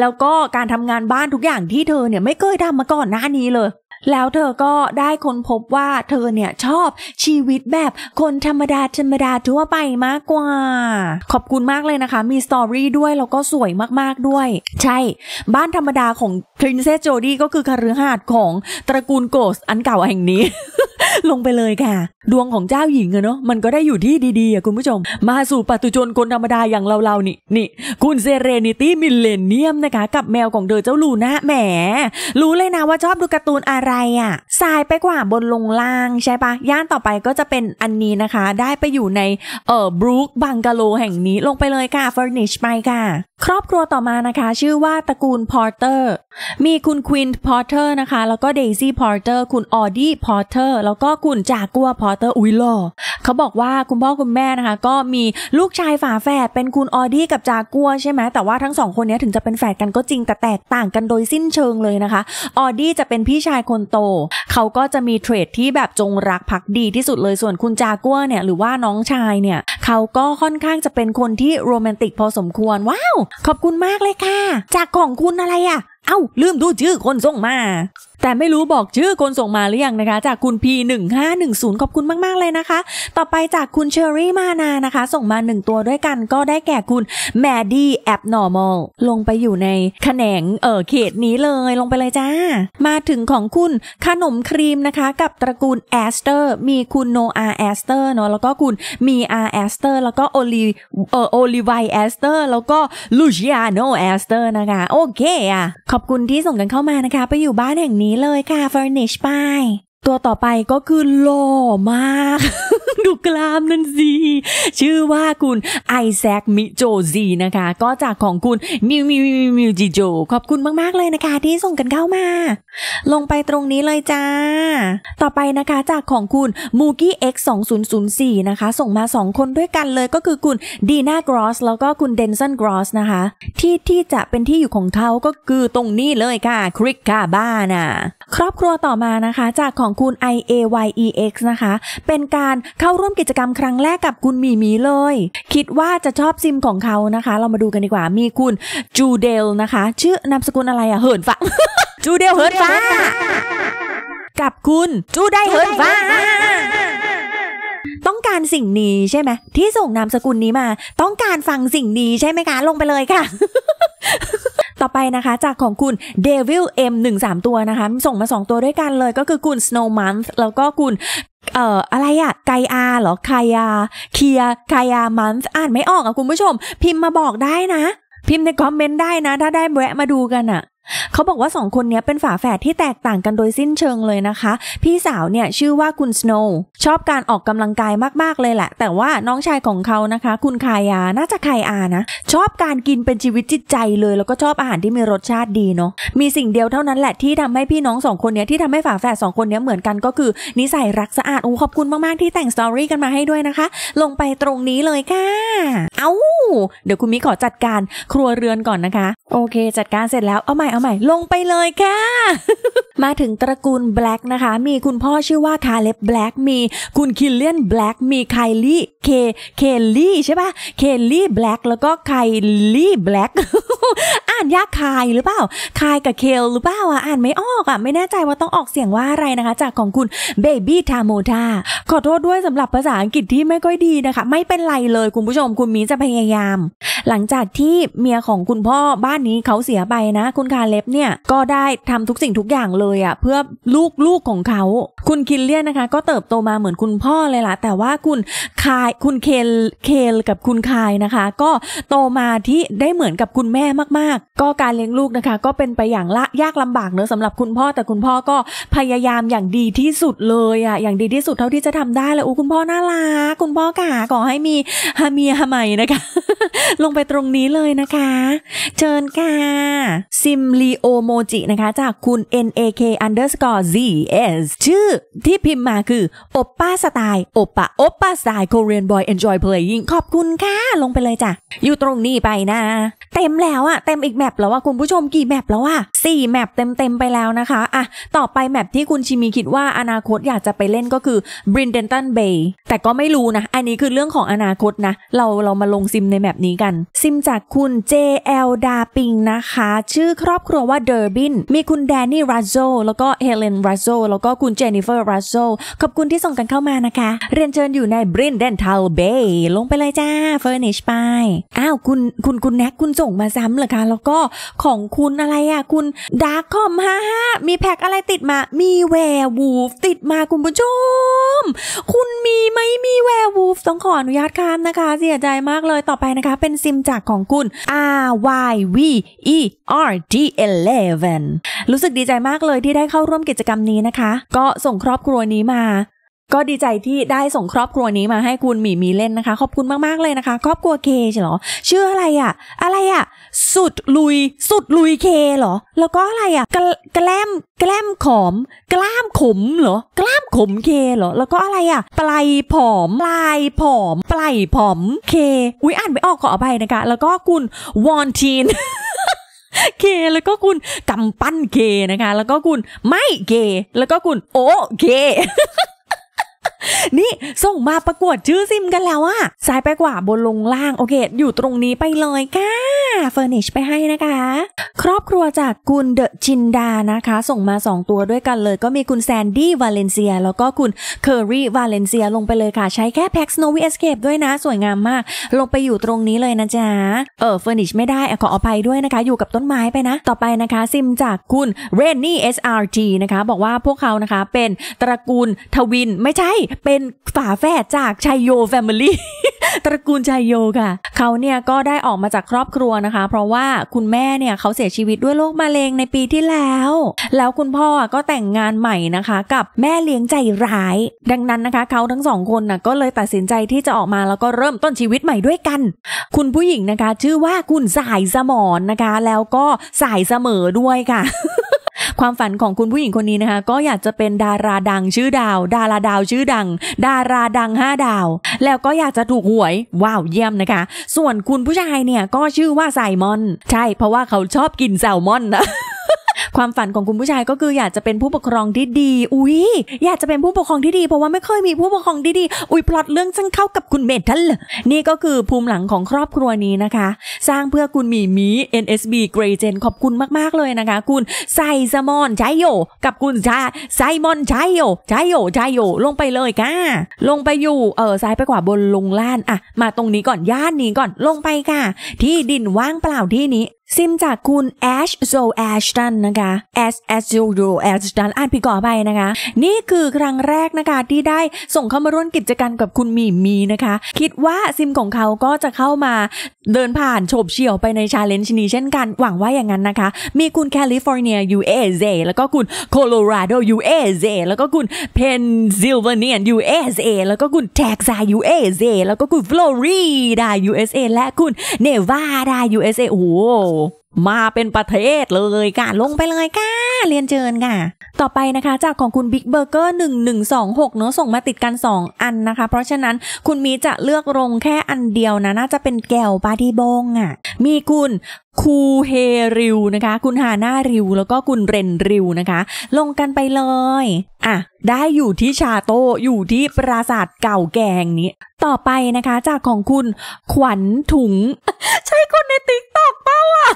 Speaker 1: แล้วก็การทำงานบ้านทุกอย่างที่เธอเนี่ย ไม่เคยทำมาก่อนหน้านี้เลยแล้วเธอก็ได้ค้นพบว่าเธอเนี่ย ชอบชีวิตแบบคนธรรมดาธรรมดาทั่วไปมากกว่า ขอบคุณมากเลยนะคะ มีสตอรี่ด้วย แล้วก็สวยมาก ๆ ด้วย ใช่ บ้านธรรมดาของพรินเซสโจดี้ก็คือคฤหาสน์ของตระกูลโกส อันเก่าแห่งนี้ ลงไปเลยค่ะ ดวงของเจ้าหญิงอะเนาะมันก็ได้อยู่ที่ดีๆอะคุณผู้ชมมาสู่ปัตุจนคนธรรมดาอย่างเราๆนี่นี่คุณเซเรนิตี้มิลเลนเนียมนะคะ กับแมวของเธอเจ้าลูนะแหมรู้เลยนะว่าชอบดูการ์ตูนอะไรไรอะ่ะทรายไปกว่าบนลงล่างใช่ปะย่านต่อไปก็จะเป็นอันนี้นะคะ ได้ไปอยู่ในเอ่อบรูคบังกะโลแห่งนี้ ลงไปเลยค่ะเฟอร์นิชไปค่ะ ครอบครัวต่อมานะคะ ชื่อว่าตระกูลพอร์เตอร์มีคุณควินพอร์เตอร์นะคะแล้วก็เดซี่พอร์เตอร์คุณออดี้พอร์เตอร์แล้วก็คุณจากัวพอร์เตอร์อุ้ยหล่อเขาบอกว่าคุณพ่อคุณแม่นะคะ ก็มีลูกชายฝาแฝดเป็นคุณออดี้กับจากัวใช่ไหมแต่ว่าทั้งสองคนนี้ถึงจะเป็นแฝดกันก็จริงแต่แตกต่างกันโดยสิ้นเชิงเลยนะคะออดี้จะเป็นพี่ชายคนนโตเขาก็จะมีเทรดที่แบบจงรักภักดีที่สุดเลยส่วนคุณจากัวเนี่ยหรือว่าน้องชายเนี่ย เขาก็ค่อนข้างจะเป็นคนที่โรแมนติกพอสมควร ว้าว ขอบคุณมากเลยค่ะ จากของคุณอะไรอะ่ะ เอา้า ลืมดูชื่อคนส่งมาแต่ไม่รู้บอกชื่อคนส่งมาหรือยังนะคะ จากคุณ P1510 ขอบคุณมาก ๆ เลยนะคะ ต่อไปจากคุณเชอรี่มานานะคะ ส่งมา 1 ตัวด้วยกันก็ได้แก่คุณแมดดี้แอบนอร์มอลลงไปอยู่ในแขนงเออเขตนี้เลยลงไปเลยจ้า มาถึงของคุณขนมครีมนะคะ กับตระกูลแอสเตอร์ มีคุณโนอาแอสเตอร์เนาะแล้วก็คุณมีอาแอสเตอร์แล้วก็โอลิเออโอลิไวแอสเตอร์แล้วก็ลูเชียโนแอสเตอร์นะคะโอเคอ่ะขอบคุณที่ส่งกันเข้ามานะคะ ไปอยู่บ้านแห่งนี้ี้เลยค่ะ Furnish ไปตัวต่อไปก็คือหล่อมากดูกล้ามนั่นสิชื่อว่าคุณไอแซคมิโจซีนะคะก็จากของคุณมิวมิวมิวมิวจิโจขอบคุณมากๆเลยนะคะที่ส่งกันเข้ามา ลงไปตรงนี้เลยจ้า ต่อไปนะคะจากของคุณมูกี้เอ็กสองศูนย์ย์สี่นะคะส่งมา 2คนด้วยกันเลยก็คือคุณดีน่ากรอสแล้วก็คุณเดนซันกรอสนะคะที่ที่จะเป็นที่อยู่ของเขาก็คือตรงนี้เลยค่ะคริกค่ะบ้าน่ะครอบครัวต่อมานะคะจากของคุณ i a y e x นะคะเป็นการเข้าาร่วมกิจกรรมครั้งแรกกับคุณมีมีเลย คิดว่าจะชอบซิมของเขานะคะ เรามาดูกันดีกว่ามีคุณจูเดลนะคะ ชื่อนามสกุลอะไรอะเหินฟ้าจูเดลเหินฟ้ากับคุณจูได้เหินฟ้าต้องการสิ่งนี้ใช่ไหมที่ส่งนามสกุลนี้มา ต้องการฟังสิ่งนี้ใช่ไหมคะลงไปเลยค่ะต่อไปนะคะ จากของคุณ Devil M 1 3ตัวนะคะ ส่งมา 2 ตัวด้วยกันเลยก็คือคุณ Snow Month แล้วก็คุณเอ่อ อะไรอะไกอาหรอคายาเคียคายามันอ่านไม่ออกอะคุณผู้ชม พิมพ์มาบอกได้นะ พิมพ์ในคอมเมนต์ได้นะ ถ้าได้แวะมาดูกันอะเขาบอกว่าสองคนนี้เป็นฝาแฝดที่แตกต่างกันโดยสิ้นเชิงเลยนะคะ พี่สาวเนี่ยชื่อว่าคุณสโนว์ชอบการออกกำลังกายมากๆเลยแหละ แต่ว่าน้องชายของเขานะคะ คุณคายาน่าจะคายอานะ ชอบการกินเป็นชีวิตจิตใจเลยแล้วก็ชอบอาหารที่มีรสชาติดีเนาะมีสิ่งเดียวเท่านั้นแหละที่ทำให้พี่น้องสองคนนี้ที่ทำให้ฝาแฝดสองคนนี้เหมือนกันก็คือนิสัยรักสะอาดโอ้ขอบคุณมากๆที่แต่งสตอรี่กันมาให้ด้วยนะคะลงไปตรงนี้เลยค่ะเอา้าเดี๋ยวคุณมิขอจัดการครัวเรือนก่อนนะคะโอเคจัดการเสร็จแล้วเอาใหม่เอาใหม่ลงไปเลยค่ะ มาถึงตระกูลแบล็กนะคะ มีคุณพ่อชื่อว่าคาเล็บแบล็กมีคุณคิลเลียนแบล็กมีไคลี่เคเคลลี่ใช่ปะ เคลลี่แบล็กแล้วก็ไคลี่แบล็กอ่านยากคายหรือเปล่า คายกับเคลหรือเปล่าอ่ะ อ่านไม่ออกอ่ะ ไม่แน่ใจว่าต้องออกเสียงว่าอะไรนะคะ จากของคุณเบบี้ทาโมดา ขอโทษด้วยสำหรับภาษาอังกฤษที่ไม่ค่อยดีนะคะ ไม่เป็นไรเลยคุณผู้ชม คุณมีจะพยายาม หลังจากที่เมียของคุณพ่อบ้านนี้เขาเสียไปนะ คุณคาเล็บเนี่ย ก็ได้ทำทุกสิ่งทุกอย่างเลยอ่ะเพื่อลูกลูกของเขาคุณคินเลียนนะคะ ก็เติบโตมาเหมือนคุณพ่อเลยล่ะ แต่ว่าคุณคาย คุณเคล เคลกับคุณคายนะคะ ก็โตมาที่ได้เหมือนกับคุณแม่มากก็การเลี้ยงลูกนะคะ ก็เป็นไปอย่างละยากลำบากเนอะสำหรับคุณพ่อ แต่คุณพ่อก็พยายามอย่างดีที่สุดเลยอะอย่างดีที่สุดเท่าที่จะทำได้แล้วอู้คุณพ่อน่ารักคุณพ่อกะขอให้มีฮามีฮามัมนะคะ ลงไปตรงนี้เลยนะคะเชิญค่ะซิมลีโอโมจินะคะจากคุณ nak underscore zs ชื่อที่พิมพ์มาคือโอปป้าสไตล์โอปปะโอปป้าสไตล์ Korean boy enjoy playing ขอบคุณค่ะ ลงไปเลยจ้ะอยู่ตรงนี้ไปนะ เต็มแล้วอะเต็มอีกกแมปแล้วอะคุณผู้ชมกี่แมปแล้วอะสี่แมปเต็มๆไปแล้วนะคะอะต่อไปแมปที่คุณชิมีคิดว่าอนาคตอยากจะไปเล่นก็คือ b r i n d e n t o n Bay แต่ก็ไม่รู้นะ อันนี้คือเรื่องของอนาคตนะ เราเรามาลงซิมในแมปนี้กัน ซิมจากคุณ JL ดาปิงนะคะ ชื่อครอบครัวว่าเดอร์บินมีคุณแดนนี่ราโซแล้วก็เฮเลนราโซแล้วก็คุณเจนนิเฟอร์ราโซขอบคุณที่ส่งกันเข้ามานะคะ เรียนเชิญอยู่ใน b r i n d e n t o n Bay ลงไปเลยจ้าเฟอร์นิชไปอ้าวคุณคุณคุณแน็กคุณส่งมาซ้ำเหรอคะล้วก็ของคุณอะไรอ่ะ คุณดาร์คอมฮ่าฮมีแพ็กอะไรติดมา มีแวร์วูฟติดมาคุณผู้ชม คุณมีไหมมีแวร์วูฟต้องขออนุญาตค้ามนะคะ เสียใจมากเลยต่อไปนะคะ เป็นซิมจากของคุณ R Y V E R D 11รู้สึกดีใจมากเลยที่ได้เข้าร่วมกิจกรรมนี้นะคะ ก็ส่งครอบครัวนี้มาก็ดีใจที่ได้ส่งครอบครัวนี้มาให้คุณหมีมีเล่นนะคะขอบคุณมากๆเลยนะคะ ครอบครัวเคใช่หรอชื่ออะไรอะ่ะ อะไรอะ่ะ สุดลุยสุดลุยเคเหรอ แล้วก็อะไรอะ่ะกกล้มแกล้มขอม กล้ามขมเหรอ กล้ามขมเคเหรอแล้วก็อะไรอะ่ะปลายผอมปลายผอมปลายผอมเคอุ้ยอ่านไม่ออกขออภัยนะคะ แล้วก็คุณวอนทีน เคแล้วก็คุณกำปั้นเคนะคะ แล้วก็คุณไม่เคแล้วก็คุณโอเคนี่ส่งมาประกวดชื่อซิมกันแล้วอะสายไปกว่าบนลงล่างโอเค อยู่ตรงนี้ไปเลยค่ะเฟอร์นิชไปให้นะคะ ครอบครัวจากคุณเดอะชินดานะคะ ส่งมา 2 ตัวด้วยกันเลย ก็มีคุณแซนดี้วาเลนเซียแล้วก็คุณเคอรี่วาเลนเซียลงไปเลยค่ะใช้แค่แพ็กสโนวีเอสเคปด้วยนะ สวยงามมาก ลงไปอยู่ตรงนี้เลยนะจ๊ะ เออเฟอร์นิชไม่ได้ ขออภัยด้วยนะคะ อยู่กับต้นไม้ไปนะ ต่อไปนะคะซิมจากคุณเรนนี่เออสาร์จีนะคะบอกว่าพวกเขานะคะเป็นตระกูลทวินไม่ใช่เป็นฝาแฝดจากชัยโยแฟมิลี่ตระกูลชัยโยค่ะเขาเนี่ยก็ได้ออกมาจากครอบครัวนะคะ เพราะว่าคุณแม่เนี่ยเขาเสียชีวิตด้วยโรคมะเร็งในปีที่แล้ว แล้วคุณพ่อก็แต่งงานใหม่นะคะ กับแม่เลี้ยงใจร้าย ดังนั้นนะคะเขาทั้งสองคนนะก็เลยตัดสินใจที่จะออกมาแล้วก็เริ่มต้นชีวิตใหม่ด้วยกัน คุณผู้หญิงนะคะชื่อว่าคุณสายสมอนนะคะ แล้วก็สายเสมอด้วยค่ะความฝันของคุณผู้หญิงคนนี้นะคะ ก็อยากจะเป็นดาราดังชื่อดาว ดาราดาวชื่อดัง ดาราดัง5ดาว แล้วก็อยากจะถูกหวย ว้าวเยี่ยมนะคะ ส่วนคุณผู้ชายเนี่ยก็ชื่อว่าไซมอน ใช่เพราะว่าเขาชอบกินแซลมอนนะความฝันของคุณผู้ชายก็คืออยากจะเป็นผู้ปกครองที่ดี อุ้ยอยากจะเป็นผู้ปกครองที่ดีเพราะว่าไม่เคยมีผู้ปกครองที่ดี อุ้ยพล็อตเรื่องชัางเข้ากับคุณเมทัลเนี่ก็คือภูมิหลังของครอบครัวนี้นะคะ สร้างเพื่อคุณมีมี NSB g r a y Gen ขอบคุณมากๆเลยนะคะ คุณไซซมอนใจโยกับคุณชาไซมอนใจโยใจโยใจโยลงไปเลยก้าลงไปอยู่เออซ้ายไปกว่าบนลงล่านอ่ะ มาตรงนี้ก่อนย่านนี้ก่อนลงไปค่ะ ที่ดินว่างเปล่าที่นี้ซิมจากคุณแอชโซแอชตันนะคะ S S U U Ash ตันอ่านผิดก่อไปนะคะ นี่คือครั้งแรกนะคะที่ได้ส่งเข้ามาร่วมกิจกรรมกับคุณมีมีนะคะ คิดว่าซิมของเขาก็จะเข้ามาเดินผ่านโฉบเฉี่ยวไปในชาเลนจ์นี้เช่นกัน หวังว่าอย่างนั้นนะคะ มีคุณแคลิฟอร์เนีย USA แล้วก็คุณโคโลราโด USA แล้วก็คุณเพนซิลเวเนีย USA แล้วก็คุณแท็กซา USA แล้วก็คุณฟลอริดา USA และคุณเนวาดา USA โอ้มาเป็นประเทศเลยค่ะ ลงไปเลยค่ะ เรียนเจิญค่ะ ต่อไปนะคะจากของคุณบิ๊กเบอร์เกอร์หนึ่งหนึ่งสองหกเนาะส่งมาติดกัน 2 อันนะคะ เพราะฉะนั้นคุณมีจะเลือกลงแค่อันเดียวนะ น่าจะเป็นแก้วปาดีบงอะ่ะมีคุณคูเฮริวนะคะ คุณฮาน่าริวแล้วก็คุณเรนริวนะคะ ลงกันไปเลย อ่ะ ได้อยู่ที่ชาโต อยู่ที่ปราสาทเก่าแก่งนี้ ต่อไปนะคะจากของคุณขวัญถุง ใช่คนในติ๊กตอกเป้าอ่ะ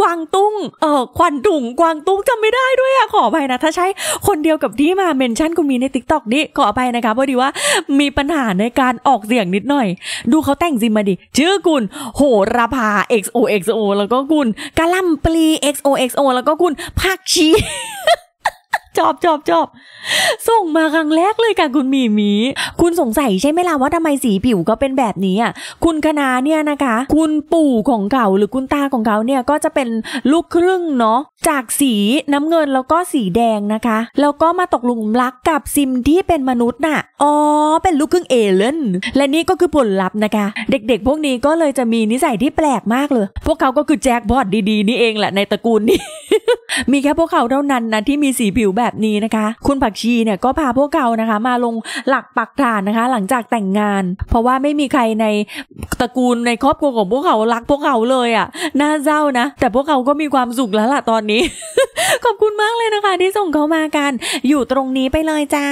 Speaker 1: กวางตุ้ง เออควันดุ่ง กวางตุ้งจำไม่ได้ด้วยอะขอไปนะ ถ้าใช่คนเดียวกับที่มาเมนชั่นกูมีในติ๊กต็อกนี้ขอไปนะคะพอดีว่ามีปัญหาในการออกเสียงนิดหน่อย ดูเขาแต่งซิมมาดิ ชื่อกุลโหระพา XOXO แล้วก็กุลกะล่ำปลี XOXO แล้วก็กุลผักชีจอบจอบจอบส่งมาครั้งแรกเลยค่ะคุณมีมีคุณสงสัยใช่ไหมล่ะว่าทำไมสีผิวก็เป็นแบบนี้อ่ะคุณคณาเนี่ยนะคะ คุณปู่ของเขาหรือคุณตาของเขาเนี่ยก็จะเป็นลูกครึ่งเนาะจากสีน้ำเงินแล้วก็สีแดงนะคะแล้วก็มาตกลุมรักกับซิมที่เป็นมนุษย์น่ะอ๋อเป็นลูกครึ่งเอเลนและนี่ก็คือผลลัพธ์นะคะ เด็กๆพวกนี้ก็เลยจะมีนิสัยที่แปลกมากเลย พวกเขาก็คือแจ็คพอตดี ๆนี่เองแหละในตระกูลนี้มีแค่พวกเขาเท่านั้นนะที่มีสีผิวแบบนี้นะคะ คุณผักชีเนี่ยก็พาพวกเรานะคะมาลงหลักปักฐานนะคะหลังจากแต่งงาน เพราะว่าไม่มีใครในตระกูลในครอบครัวของพวกเขารักพวกเขาเลยอะ่ะ น่าเศร้านะ แต่พวกเขาก็มีความสุขแล้วล่ะตอนนี้ ขอบคุณมากเลยนะคะที่ส่งเขามากัน อยู่ตรงนี้ไปเลยจ้า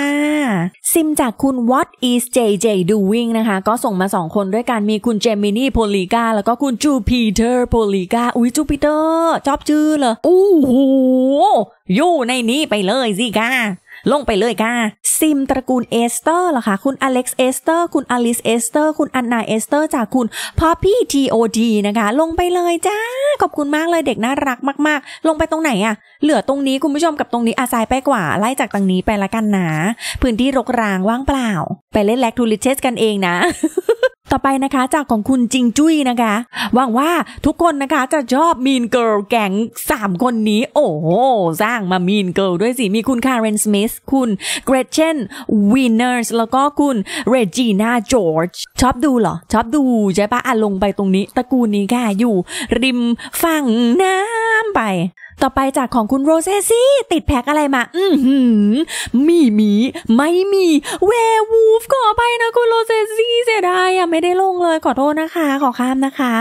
Speaker 1: ซิมจากคุณ what is JJ doing นะคะ ก็ส่งมาสองคนด้วยกันมีคุณเจมินี่โพลีกาแล้วก็คุณจูปิเตอร์โพลีกาอุ้ยจูปิเตอร์ชอบชื่อเลยอู้หูอยู่ในนี้ไปเลยสิกาลงไปเลยค่ะ ซิมตระกูลเอสเตอร์เหรอคะคุณอเล็กซ์เอสเตอร์ คุณอลิสเอสเตอร์ คุณอันนาเอสเตอร์จากคุณพ่อพี่ทีโอดีนะคะลงไปเลยจ้าขอบคุณมากเลยเด็กน่ารักมากๆ ลงไปตรงไหนอะเหลือตรงนี้คุณผู้ชมกับตรงนี้อาศัยไปกว่า ไล่จากตรงนี้ไปละกันนะ พื้นที่รกร้างว่างเปล่า ไปเล่นแลกทูลิเชสกันเองนะต่อไปนะคะ จากของคุณจิงจุ้ยนะคะ หวังว่าทุกคนนะคะจะชอบมีนเกิร์ลแก๊งสามคนนี้ โอ้โห สร้างมามีนเกิร์ลด้วยสิ มีคุณคาร์เรนสมิธคุณเกรเชนวีเนอร์สแล้วก็คุณเรจีน่าจอร์จชอบดูเหรอ ชอบดูใช่ปะอ่ะลงไปตรงนี้ตระกูลนี้ค่ะอยู่ ริมฝั่งน้ำไปต่อไปจากของคุณโรเซซี่ ติดแพ็กอะไรมา อืมหืมมีมีไม่มีเววูฟขอไปนะคุณโรเซซี่เสียดายอ่ะไม่ได้ลงเลย ขอโทษนะคะ ขอข้ามนะคะ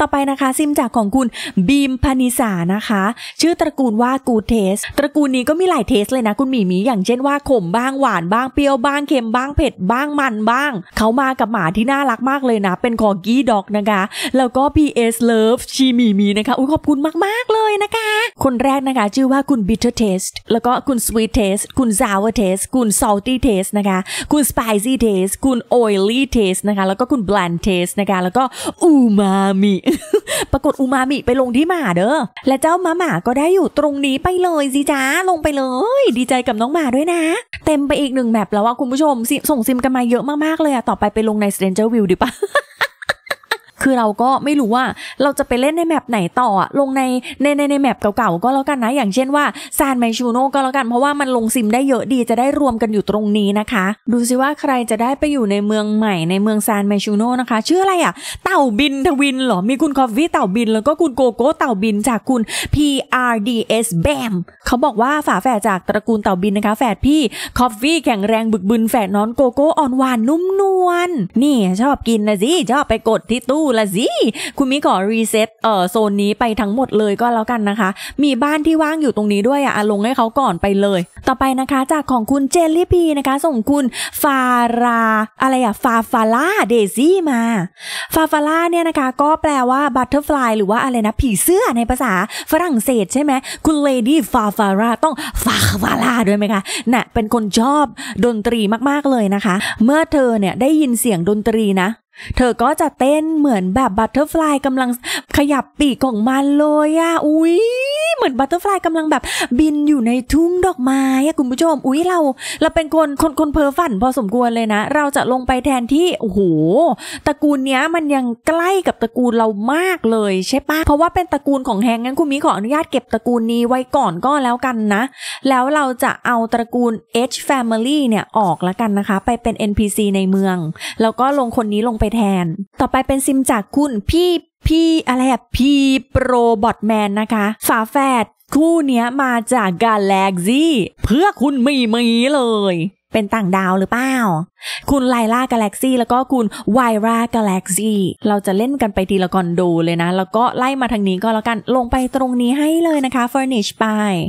Speaker 1: ต่อไปนะคะซิมจากของคุณบีมพนิสานะคะ ชื่อตระกูลว่ากูเทส ตระกูลนี้ก็มีหลายเทสเลยนะคุณหมีมีอย่างเช่นว่าขมบ้างหวานบ้าง เปรี้ยวบ้างเค็มบ้างเผ็ดบ้างมันบ้าง เขามากับหมาที่น่ารักมากเลยนะเป็นคอกี้ด็อกนะคะ แล้วก็ PS Love ชีมีมีนะคะ อุ้ยขอบคุณมากๆเลยนะคะคนแรกนะคะ ชื่อว่าคุณ bitter taste แล้วก็คุณ sweet taste คุณ sour taste คุณ salty taste นะคะ คุณ spicy taste คุณ oily taste นะคะ แล้วก็คุณ bland taste นะคะ แล้วก็อูมามิปรากฏอูมามิไปลงที่หมาเด้อ และเจ้ามาหมาก็ได้อยู่ตรงนี้ไปเลยสิจ้า ลงไปเลย ดีใจกับน้องหมาด้วยนะ เต็มไปอีกหนึ่งแมปแล้วว่าคุณผู้ชมส่งซิมกันมาเยอะมาก ๆ เลยอะต่อไปไปลงใน Stranger View ดีปะคือเราก็ไม่รู้ว่าเราจะไปเล่นในแมปไหนต่อลงในในในในแมปเก่าๆก็แล้วกันนะ อย่างเช่นว่าซานไมชูโนก็แล้วกันเพราะว่ามันลงซิมได้เยอะดีจะได้รวมกันอยู่ตรงนี้นะคะ ดูซิว่าใครจะได้ไปอยู่ในเมืองใหม่ในเมืองซานไมชูโนนะคะชื่ออะไรอะ่ะ เต่าบินทวินเหรอ มีคุณคอฟฟี่เต่าบิน แล้วก็คุณโกโก้เต่าบินจากคุณ PRDS แบมเขาบอกว่าฝาแฝดจากตระกูลเต่าบินนะคะ แฝดพี่คอฟฟี่แข็งแรงบึกบึนแฝดน้องโกโก้อ่อนหวานนุ่มนวลนี่ชอบกินนะสิชอบไปกดที่ตู้ละสิคุณมิ่อรีเซ็ตเอ่อโซนนี้ไปทั้งหมดเลยก็แล้วกันนะคะ มีบ้านที่ว่างอยู่ตรงนี้ด้วยอะลงให้เขาก่อนไปเลย ต่อไปนะคะจากของคุณเจลลี่พีนะคะ ส่งคุณฟาราอะไรอะฟาฟาล่าเดซี่มา ฟาฟาล่าเนี่ยนะคะ ก็แปลว่าบัตเตอร์ฟลายหรือว่าอะไรนะ ผีเสื้อในภาษาฝรั่งเศสใช่ไหมคุณเลดี้ฟาฟาร่าต้องฟาฟาร่าด้วยไหมคะ น่ะ เป็นคนชอบดนตรีมากๆเลยนะคะ เมื่อเธอเนี่ยได้ยินเสียงดนตรีนะเธอก็จะเต้นเหมือนแบบบัตเตอร์ฟลายกำลังขยับปีกของมันเลยอะอุ้ยเหมือนบัตเตอร์ฟลายกำลังแบบบินอยู่ในทุ่งดอกไม้อะคุณผู้ชม อุ้ยเรา เราเป็นคนคนคนเพ้อฝันพอสมควรเลยนะ เราจะลงไปแทนที่โอ้โห ตระกูลเนี้ยมันยังใกล้กับตระกูลเรามากเลยใช่ปะเพราะว่าเป็นตระกูลของแฮงงั้นคุณมิขออนุญาตเก็บตระกูลนี้ไว้ก่อนก็แล้วกันนะ แล้วเราจะเอาตระกูล H Family เนี่ยออกแล้วกันนะคะ ไปเป็น NPC ในเมืองแล้วก็ลงคนนี้ลงไปไปแทน ต่อไปเป็นซิมจากคุณพี่ พี่อะไรอะพี่โปรบอทแมนนะคะ ฝาแฝดคู่เนี้ยมาจากกาแล็กซี่เพื่อคุณมีมีเลยเป็นต่างดาวหรือเปล่า คุณไลล่ากาแล็กซี่แล้วก็คุณไวรากาแล็กซี่ เราจะเล่นกันไปทีละกอนดูเลยนะ แล้วก็ไล่มาทางนี้ก็แล้วกัน ลงไปตรงนี้ให้เลยนะคะเฟอร์นิชไป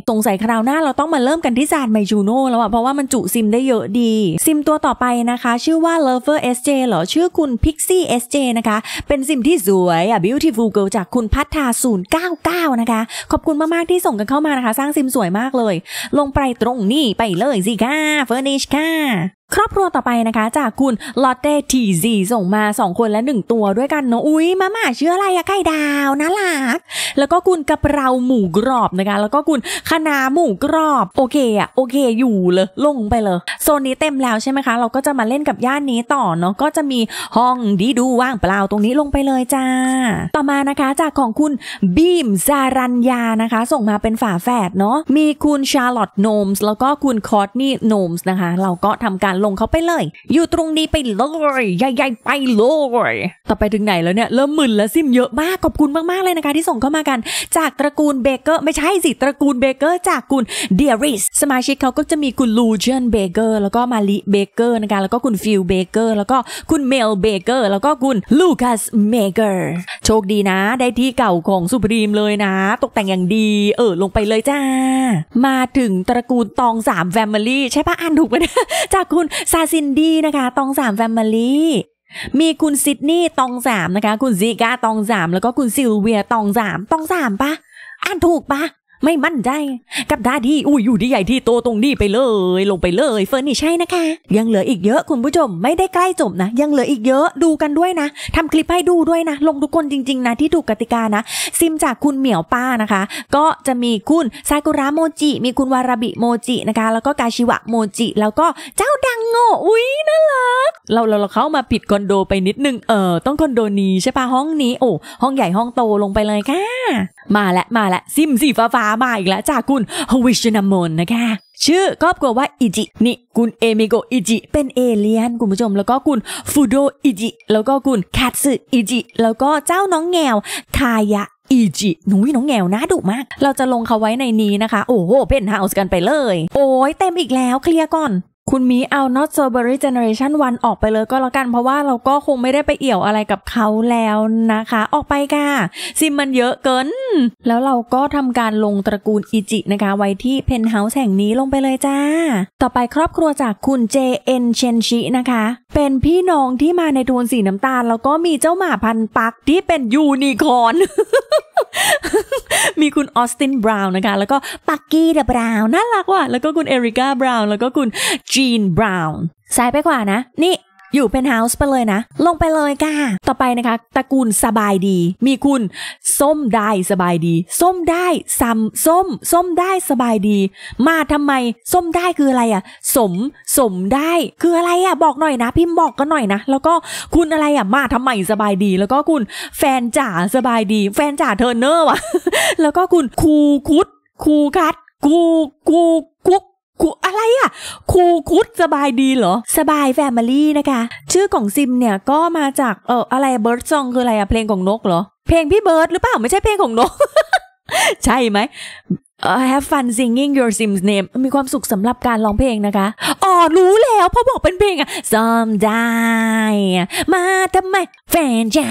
Speaker 1: สงสัยคราวหน้าเราต้องมาเริ่มกันที่จานไมจูโน่แล้วอะเพราะว่ามันจุซิมได้เยอะดี ซิมตัวต่อไปนะคะ ชื่อว่า Lover SJ เหรอ ชื่อคุณ Pixie SJ นะคะ เป็นซิมที่สวยอะ Beautiful Girl จากคุณพัฒนา099นะคะ ขอบคุณมากๆที่ส่งกันเข้ามานะคะ สร้างซิมสวยมากเลย ลงไปตรงนี้ไปเลยสิค่ะ Furnish ねครอบครัวต่อไปนะคะจากคุณลอตเต้ทีซีส่งมา 2 คนและ 1 ตัวด้วยกันเนาะอุ้ยมาม่าชื่ออะไรอะไก่ดาวน่ารักแล้วก็คุณกระเพราหมูกรอบนะคะ แล้วก็คุณคณาหมูกรอบโอเคอะโอเคอยู่เลยลงไปเลย โซนนี้เต็มแล้วใช่ไหมคะ เราก็จะมาเล่นกับย่านนี้ต่อเนาะก็จะมีห้องดีดูว่างเปล่าตรงนี้ลงไปเลยจ้า ต่อมานะคะ จากของคุณบีมซารัญญานะคะ ส่งมาเป็นฝาแฝดเนาะมีคุณชาร์ลอตต์โนมส์แล้วก็คุณคอร์ตนี่โนมส์นะคะ เราก็ทำการลงเขาไปเลย อยู่ตรงนี้ไปเลยใหญ่ๆไปเลย ต่อไปถึงไหนแล้วเนี่ยเริ่มม่นแล้วซิมเยอะมาก ขอบคุณมากๆเลยนะคะที่ส่งเข้ามากัน จากตระกูลเบเกอร์ไม่ใช่สิตระกูลเบเกอร์จากคุณเดียริสสมาชิกเขาก็จะมีคุณลูเจนเบเกอร์แล้วก็มาลิเบเกอร์นะคะแล้วก็คุณฟิลเบเกอร์แล้วก็คุณเมลเบเกอร์แล้วก็คุณลูคัสเมเกอร์โชคดีนะได้ที่เก่าของสุพรีมเลยนะ ตกแต่งอย่างดี เออลงไปเลยจ้า มาถึงตระกูลตองสามแฟมิลี่ใช่ปะอ่านถูกไหมจากคุณณซาซินดีนะคะตองสามแฟมิลี่มีคุณซิดนีย์ตองสามนะคะ คุณซิก้าตองสาม แล้วก็คุณซิลเวียตองสามตองสามปะอ่านถูกปะไม่มั่นใจกับดาดีอุ้ยอยู่ที่ใหญ่ที่โตตรงนี้ไปเลย ลงไปเลยเฟิร์นนี่ใช่นะคะ ยังเหลืออีกเยอะคุณผู้ชมไม่ได้ใกล้จบนะ ยังเหลืออีกเยอะดูกันด้วยนะ ทำคลิปให้ดูด้วยนะลงทุกคนจริง ๆนะที่ถูกกติกานะ ซิมจากคุณเหมียวป้านะคะ ก็จะมีคุณซากุระโมจิ มีคุณวาราบิโมจินะคะ แล้วก็กาชิวะโมจิ แล้วก็เจ้าดังโง่อุ้ยน่ารักเราเราเราเข้ามาผิดคอนโดไปนิดนึง เออต้องคอนโดนี้ใช่ปะห้องนี้โอ้ห้องใหญ่ห้องโตลงไปเลยค่ะมาและมาและซิมสีฟ้าฟ้ามาอีกแล้ว จากคุณฮวิชนามนนะคะชื่อครอบครัวว่าอิจินี่คุณเอเมโกอิจิเป็นเอเลียนคุณผู้ชมแล้วก็คุณฟูโดอิจิแล้วก็คุณแคทสึอิจิแล้วก็เจ้าน้องแงวคายะอีจิหนุ่ยน้องแงวนะดุมาก เราจะลงเขาไว้ในนี้นะคะ โอ้โหเป็นเฮาส์กันไปเลย โอ้ยเต็มอีกแล้ว เคลียร์ก่อนคุณมีเอา Not Strawberry Generation 1ออกไปเลยก็แล้วกันเพราะว่าเราก็คงไม่ได้ไปเอี่ยวอะไรกับเขาแล้วนะคะ ออกไปค่ะ ซิมมันเยอะเกิน แล้วเราก็ทำการลงตระกูลอิจินะคะ ไว้ที่เพนท์เฮาส์แห่งนี้ลงไปเลยจ้า ต่อไปครอบครัวจากคุณ JN เชนชินะคะ เป็นพี่น้องที่มาในโทนสีน้ำตาล แล้วก็มีเจ้าหมาพันปักที่เป็นยูนิคอร์นมีคุณออสตินบราวน์นะคะ แล้วก็ปักกี้เดอะบราวน์น่ารักว่ะ แล้วก็คุณเอริก้าบราวน์แล้วก็คุณจีนบราวน์ซ้ายไปขวานะนี่อยู่เป็นเฮาส์ไปเลยนะ ลงไปเลยค่ะ ต่อไปนะคะตระกูลสบายดี มีคุณส้มได้สบายดี ส้มได้ซ้ำส้ม ส้มได้สบายดี มาทำไม ส้มได้คืออะไรอะสม สมได้ คืออะไรอะบอกหน่อยนะพิมพ์บอกกันหน่อยนะ แล้วก็คุณอะไรอะมาทำไมสบายดี แล้วก็คุณแฟนจ๋าสบายดี แฟนจ๋าเทอร์เนอร์วะแล้วก็คุณคูคุด คูคัดคูคูคุกกูอะไรอ่ะครูคุดสบายดีเหรอ สบายแฟมิลี่นะคะ ชื่อของซิมเนี่ยก็มาจากเอออะไรเบิร์ดซองคืออะไรอะเพลงของนกเหรอ เพลงพี่เบิร์ดหรือเปล่า ไม่ใช่เพลงของนก ใช่ไหม have fun singing your Sims name มีความสุขสำหรับการร้องเพลงนะคะ อ๋อ รู้แล้วพอบอกเป็นเพลงอะ someday มาทำไมแฟนจ้า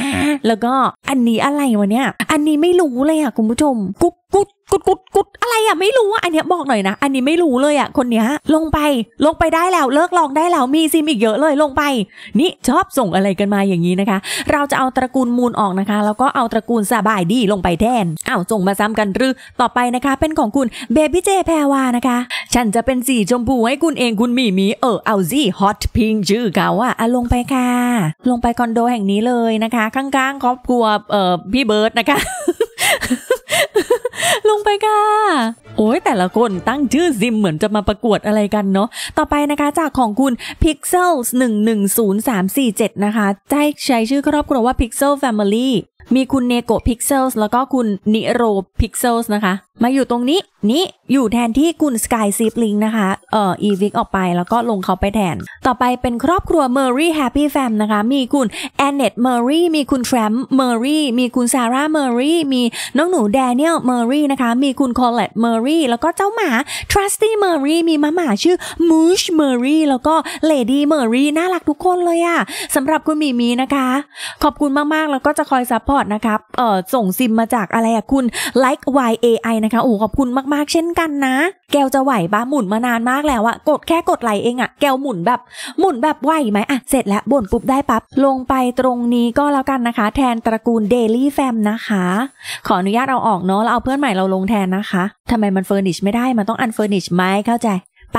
Speaker 1: แล้วก็อันนี้อะไรวะเนี่ยอันนี้ไม่รู้เลยอะคุณผู้ชมกุ๊กกุ๊กกุดกุดกุดอะไรอ่ะไม่รู้อ่ะอันเนี้ยบอกหน่อยนะอันนี้ไม่รู้เลยอ่ะคนเนี้ย ลงไปลงไปได้แล้วเลิกลองได้แล้วมีซิมอีกเยอะเลยลงไป นี่ชอบส่งอะไรกันมาอย่างนี้นะคะ เราจะเอาตระกูลมูลออกนะคะแล้วก็เอาตระกูลสบายดีลงไปแทนอ้าวส่งมาซ้ำกันหรือ ต่อไปนะคะ เป็นของคุณเบบี้เจแพรวานะคะ ฉันจะเป็นสีชมพูให้คุณเองคุณมีมีเออเอาซี่ฮอตพิงชื่อเขาอ่ะอ่ะลงไปค่ะ ลงไปคอนโดแห่งนี้เลยนะคะ ข้างๆครอบครัวเอ่อพี่เบิร์ดนะคะลงไปค่ะโอ้ยแต่ละคนตั้งชื่อซิมเหมือนจะมาประกวดอะไรกันเนาะต่อไปนะคะจากของคุณ Pixels 110347 นะคะได้ใช้ชื่อครอบครัวว่า Pixel Family มีคุณเนโกพิกเซลส์แล้วก็คุณนิโรพิกเซลส์นะคะมาอยู่ตรงนี้นี้ อยู่แทนที่คุณสกายซีฟลิงนะคะเอ่ออีวิกออกไปแล้วก็ลงเขาไปแทน ต่อไปเป็นครอบครัวเมอร์รี่แฮปปี้แฟมนะคะ มีคุณแอนเนตเมอร์รี่มีคุณแทรมเมอร์รี่มีคุณซาร่าเมอร์รี่มีน้องหนูแดเนียลเมอร์รี่นะคะมีคุณคอลเลตเมอร์รี่แล้วก็เจ้าหมาทรัสตี้เมอร์รี่มีมาหมาชื่อมูชเมอร์รี่แล้วก็เลดี้เมอร์รี่น่ารักทุกคนเลยอะสำหรับคุณมีมีนะคะ ขอบคุณมากๆ แล้วก็จะคอยซัพพอ Support นะคบเออส่งซิมมาจากอะไรอะคุณ like YAI นะคะ โอ้ขอบคุณมากๆเช่นกันนะ แกวจะไหวบ้าหมุนมานานมากแล้วอะกดแค่กดไหลเองอะแกวหมุนแบบหมุนแบบไหวไหมอะเสร็จแล้วบ่นปุ๊บได้ปั๊บ ลงไปตรงนี้ก็แล้วกันนะคะ แทนตระกูล Daily Fam นะคะ ขออนุญาตเอาออกเนาะแล้วเอาเพื่อนใหม่เราลงแทนนะคะ ทำไมมันเฟอร์นิชไม่ได้ มันต้องอันเฟอร์นิชไหมเข้าใจ ไป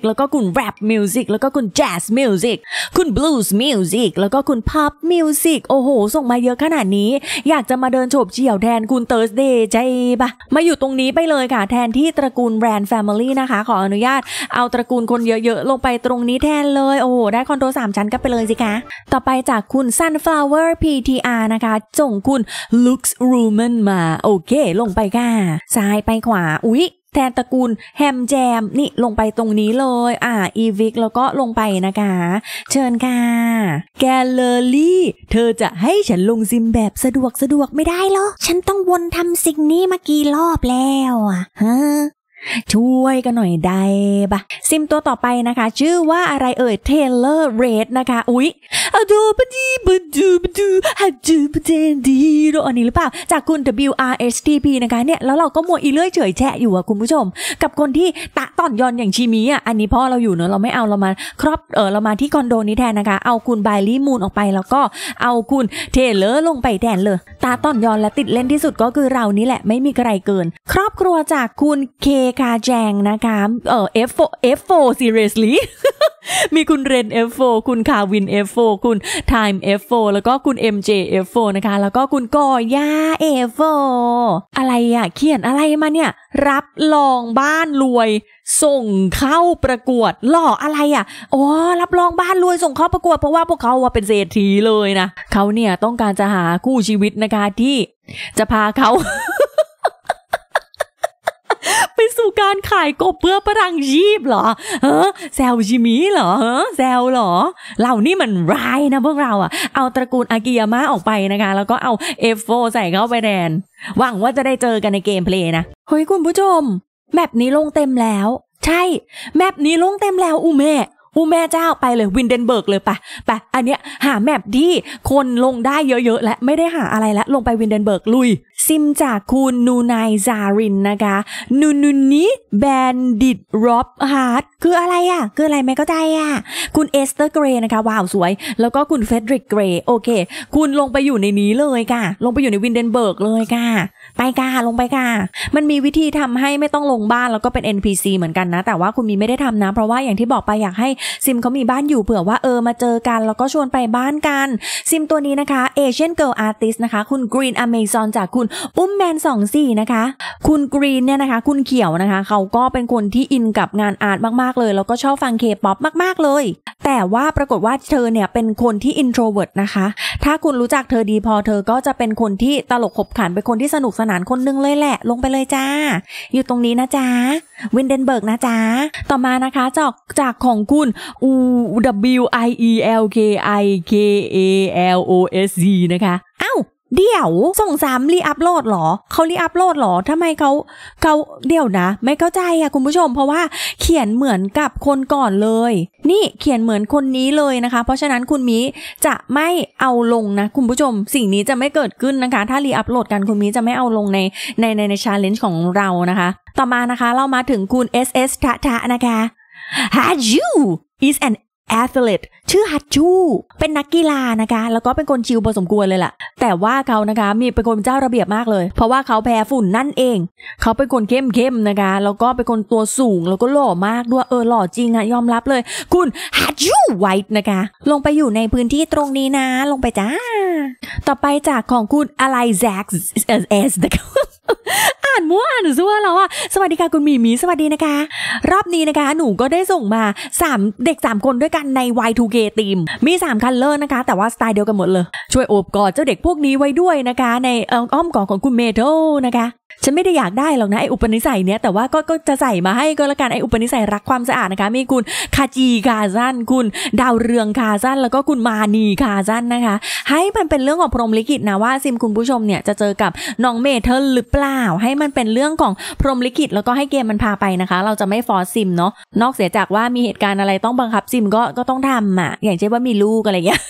Speaker 1: แล้วก็คุณแรปมิวสิกแล้วก็คุณแจ๊สมิวสิกคุณบลูส์มิวสิกแล้วก็คุณพับมิวสิกโอ้โห ส่งมาเยอะขนาดนี้ อยากจะมาเดินโฉบเฉี่ยวแทนคุณเติร์สเดย์ใจปะมาอยู่ตรงนี้ไปเลยค่ะ แทนที่ตระกูลแบรนด์แฟมิลี่นะคะ ขออนุญาตเอาตระกูลคนเยอะๆ ลงไปตรงนี้แทนเลยโอ้โห ได้คอนโดสามชั้นกันไปเลยสิคะต่อไปจากคุณ Sunflower PTR นะคะส่งคุณ Lux r ู m a n มา โอเค ลงไปค่ะซ้ายไปขวาอุ๊ยแทนตระกูลแฮมแจมนี่ลงไปตรงนี้เลยอ่า อีวิกแล้วก็ลงไปนะคะเชิญค่ะแกเลอรี่เธอจะให้ฉันลงซิมแบบสะดวกสะดวกไม่ได้หรอ ฉันต้องวนทำสิ่งนี้มากี่รอบแล้ว อ่ะฮะช่วยกันหน่อยได้ปะซิมตัวต่อไปนะคะ ชื่อว่าอะไรเอ่ยเทเลอร์เรดนะคะอุ๊ยอาดูบดีบดูบดูฮัดูบเดนดีโรอันนี้หรือเปล่า จากคุณ W R S T P นะคะเนี่ยแล้วเราก็มัวอีเลื่อยเฉยแฉะอยู่อะคุณผู้ชม กับคนที่ตะต่อนยอนอย่างชีมีอะอันนี้พ่อเราอยู่เนอะเราไม่เอาเรามาครอบเออเรามาที่คอนโดนี้แทนนะคะเอาคุณไบลี่มูนออกไปแล้วก็เอาคุณเทเลอร์ลงไปแทนเลยตาต่อนยอนและติดเล่นที่สุดก็คือเรานี่แหละไม่มีใครเกิน ครอบครัวจากคุณเคกาแจงนะคะเอ่อ F4 F4 seriously มีคุณเรน F4 คุณคาวิน F4 คุณ Time F4 แล้วก็คุณ MJ F4 นะคะ แล้วก็คุณก่อย่า F4 อะไรอะเขียนอะไรมาเนี่ยรับรองบ้านรวย ส่งเข้าประกวดหล่ออะไรอ่ะอ๋อรับรองบ้านรวยส่งเข้าประกวด เพราะว่าพวกเขาว่าเป็นเศรษฐีเลยนะเขาเนี่ยต้องการจะหา คู่ชีวิตนะคะ ที่จะพาเขาการขายกบเพื่อประังชีพเหรอเฮ้แซวจิมิเหรอเฮ้แซวเหรอเรานี่มันร้ายนะพวกเราอะเอาตระกูลอากิยามะออกไปนะคะแล้วก็เอาเอฟโฟใส่เข้าไปแดนหวังว่าจะได้เจอกันในเกมเพลย์นะเฮ้ยคุณผู้ชมแมปนี้ลงเต็มแล้ว ใช่ แมปนี้ลงเต็มแล้วอูเม่อูแม่เจ้าไปเลยวินเดนเบิร์กเลยปะปะอันเนี้ยหาแมปที่คนลงได้เยอะๆ และไม่ได้หาอะไรแล้วลงไปวินเดนเบิร์กลุยซิมจากคุณนูนายจารินนะคะนูนูนี้แบนดิตร็อบฮาร์ดคืออะไรอะ่ะ คืออะไรไม่ก็้ด้อะ่ะคุณเอสเตอร์เกรย์นะคะว้าวสวย แล้วก็คุณเฟดริกเกรย์โอเคคุณลงไปอยู่ในนี้เลยค่ะ ลงไปอยู่ในวินเดนเบิร์กเลยค่ะ ไปค่ะลงไปค่ะ มันมีวิธีทำให้ไม่ต้องลงบ้านแล้วก็เป็น NPC เหมือนกันนะ แต่ว่าคุณมีไม่ได้ทำนะ เพราะว่าอย่างที่บอกไปอยากให้ซิมเขามีบ้านอยู่เผื่อว่าเออมาเจอกัน แล้วก็ชวนไปบ้านกัน ซิมตัวนี้นะคะเอเชียนเกิร์ลอาร์ติสนะคะคุณกรีนอเมซอนจากคุณอุ้มแมนสสองี่นะคะ คุณกรีนเนี่ยนะคะ คุณเขียวนะคะ เขาก็เป็นคนที่อินกับงานอาร์ตมาก ๆ เลย แล้วก็ชอบฟังเคป๊อปมาก ๆ เลย แต่ว่าปรากฏว่าเธอเนี่ยเป็นคนที่อินโทรเวิร์ตนะคะ ถ้าคุณรู้จักเธอดีพอเธอก็จะเป็นคนที่ตลกขบขันเป็นคนที่สนุกสนานคนนึงเลยแหละ ลงไปเลยจ้า อยู่ตรงนี้นะจ้าวินเดนเบิร์กนะจ้าต่อมานะคะจากจากของคุณ u w i e l k i k a l o s z นะคะ เอ้าเดี๋ยวส่งสามรีอัพโหลดหรอเขารีอัพโหลดหรอทำไมเขาเขาเดี๋ยวนะ ไม่เข้าใจอะคุณผู้ชมเพราะว่าเขียนเหมือนกับคนก่อนเลย นี่เขียนเหมือนคนนี้เลยนะคะ เพราะฉะนั้นคุณมีจะไม่เอาลงนะ คุณผู้ชมสิ่งนี้จะไม่เกิดขึ้นนะคะถ้ารีอัพโหลด กันคุณมีจะไม่เอาลงในในในในชาเลนจ์ของเรานะคะ ต่อมานะคะเรามาถึงคุณ SS ทะทะนะคะ h a d you is an แอธเลตชื่อฮัตชูเป็นนักกีฬานะคะแล้วก็เป็นคนชิลพอสมควรเลยล่ะ แต่ว่าเขานะคะมีเป็นคนเจ้าระเบียบมากเลย เพราะว่าเขาแพ้ฝุ่นนั่นเองเขาเป็นคนเข้มเข้มนะคะแล้วก็เป็นคนตัวสูง แล้วก็หล่อมากด้วยเออหล่อจริงอะยอมรับเลย คุณฮัตชูไวท์นะคะลงไปอยู่ในพื้นที่ตรงนี้นะลงไปจ้า ต่อไปจากของคุณอะไรแจ็คเอสนะคะ่านมั่วอ่านซัวแล้วอ่ะสวัสดีค่ะคุณมีมีสวัสดีนะคะ รอบนี้นะคะหนูก็ได้ส่งมา3เด็ก 3 คนด้วยกันใน Y2K ทีมมี 3 คันเลอร์นะคะ แต่ว่าสไตล์เดียวกันหมดเลย ช่วยโอบกอดเจ้าเด็กพวกนี้ไว้ด้วยนะคะ ในอ้อมกอดของคุณเมทัลนะคะฉันไม่ได้อยากได้หรอกนะไออุปนิสัยเนี้ยแต่ว่าก็ก็จะใส่มาให้ก็แล้วกันไออุปนิสัยรักความสะอาดนะคะมีคุณคาจีคาซันคุณดาวเรืองคาซันแล้วก็คุณมานีคาซันนะคะ ให้มันเป็นเรื่องของพรหมลิขิตนะว่าซิมคุณผู้ชมเนี่ยจะเจอกับน้องเมเธอร์หรือเปล่า ให้มันเป็นเรื่องของพรหมลิขิตแล้วก็ให้เกมมันพาไปนะคะ เราจะไม่ฟอร์ซิมเนาะนอกเสียจากว่ามีเหตุการณ์อะไรต้องบังคับซิมก็ก็ต้องทำอ่ะอย่างเช่นว่ามีลูกอะไรอย่างเงี้ย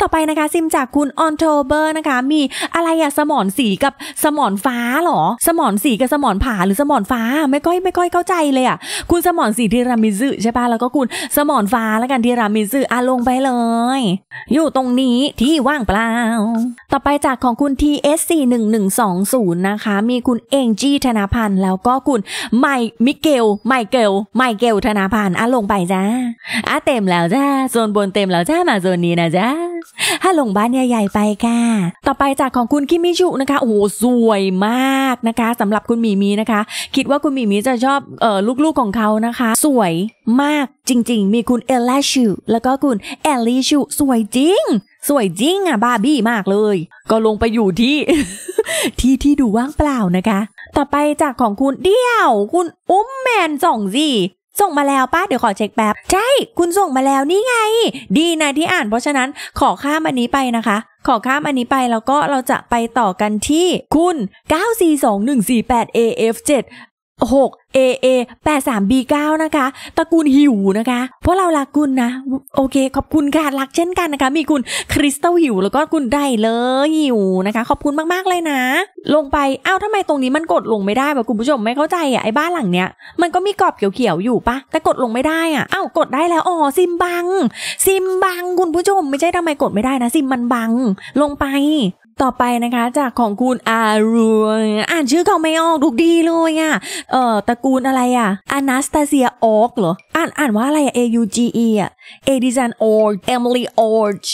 Speaker 1: ต่อไปนะคะซิมจากคุณออนโทเบอร์นะคะมีอะไรอะสมอนสีกับสมอนฟ้าหรอสมอนสีกับสมอนผาหรือสมอนฟ้าไม่ก้อยไม่ก้อยเข้าใจเลยอ่ะคุณสมอนสีทีรามิซึใช่ปะแล้วก็คุณ สมอนฟ้าแล้วกันทีรามิซึอ่ะลงไปเลย อยู่ตรงนี้ที่ว่างเปล่า ต่อไปจากของคุณ t s c 1 1 2 0นะคะมีคุณเองจี้ธนาพันธ์แล้วก็คุณไมมิเกลไมเกลไมเกลธนาพันธ์อ่ะลงไปจ้าอ่ะเต็มแล้วจ้าโซนบนเต็มแล้วจ้ามาโซนนี้นะจ้าถ้าลงบ้านใหญ่ๆไปค่ะ ต่อไปจากของคุณคิมิจุนะคะ โอ้โหสวยมากนะคะสำหรับคุณหมีมีนะคะ คิดว่าคุณหมีมีจะชอบเออลูกๆของเขานะคะ สวยมากจริงๆ มีคุณเอลล่าชูแล้วก็คุณแอลลี่ชูสวยจริง สวยจริงอ่ะบาร์บี้มากเลย ก็ลงไปอยู่ที่ ที่ที่ดูว่างเปล่านะคะ ต่อไปจากของคุณเดี่ยว คุณอุ้มแมนสองสีส่งมาแล้วป้าเดี๋ยวขอเช็คแป๊บ ใช่ คุณส่งมาแล้วนี่ไง ดีนะที่อ่าน เพราะฉะนั้นขอข้ามอันนี้ไปนะคะขอข้ามอันนี้ไปแล้วก็เราจะไปต่อกันที่คุณ 942148AF7 6 AA 8 3 B9 นะคะตระกูลหิวนะคะ เพราะเรารักคุณนะ โอเค ขอบคุณค่ะรักเช่นกันนะคะ มีคุณคริสตัลหิว แล้วก็คุณได้เลยหิวนะคะ ขอบคุณมาก ๆ เลยนะ ลงไปอ้าวทำไมตรงนี้มันกดลงไม่ได้แบบคุณผู้ชมไม่เข้าใจอ่ะไอ้บ้านหลังเนี้ย มันก็มีกรอบเขียวๆ อยู่ปะแต่กดลงไม่ได้อ่ะอ้าวกดได้แล้วอ๋อซิมบัง ซิมบังคุณผู้ชม ไม่ใช่ทำไมกดไม่ได้นะซิมมันบังลงไปต่อไปนะคะจากของคุณอารูอ่านชื่อเขาไม่ออกทุกดีเลยอ่ะเอ่อตระกูลอะไรอ่ะอานาสตาเซียออกเหรออ่านอ่านว่าอะไรอ่ะ A U G E อ่ะเอดิสันออร์เอมิลี่ออร์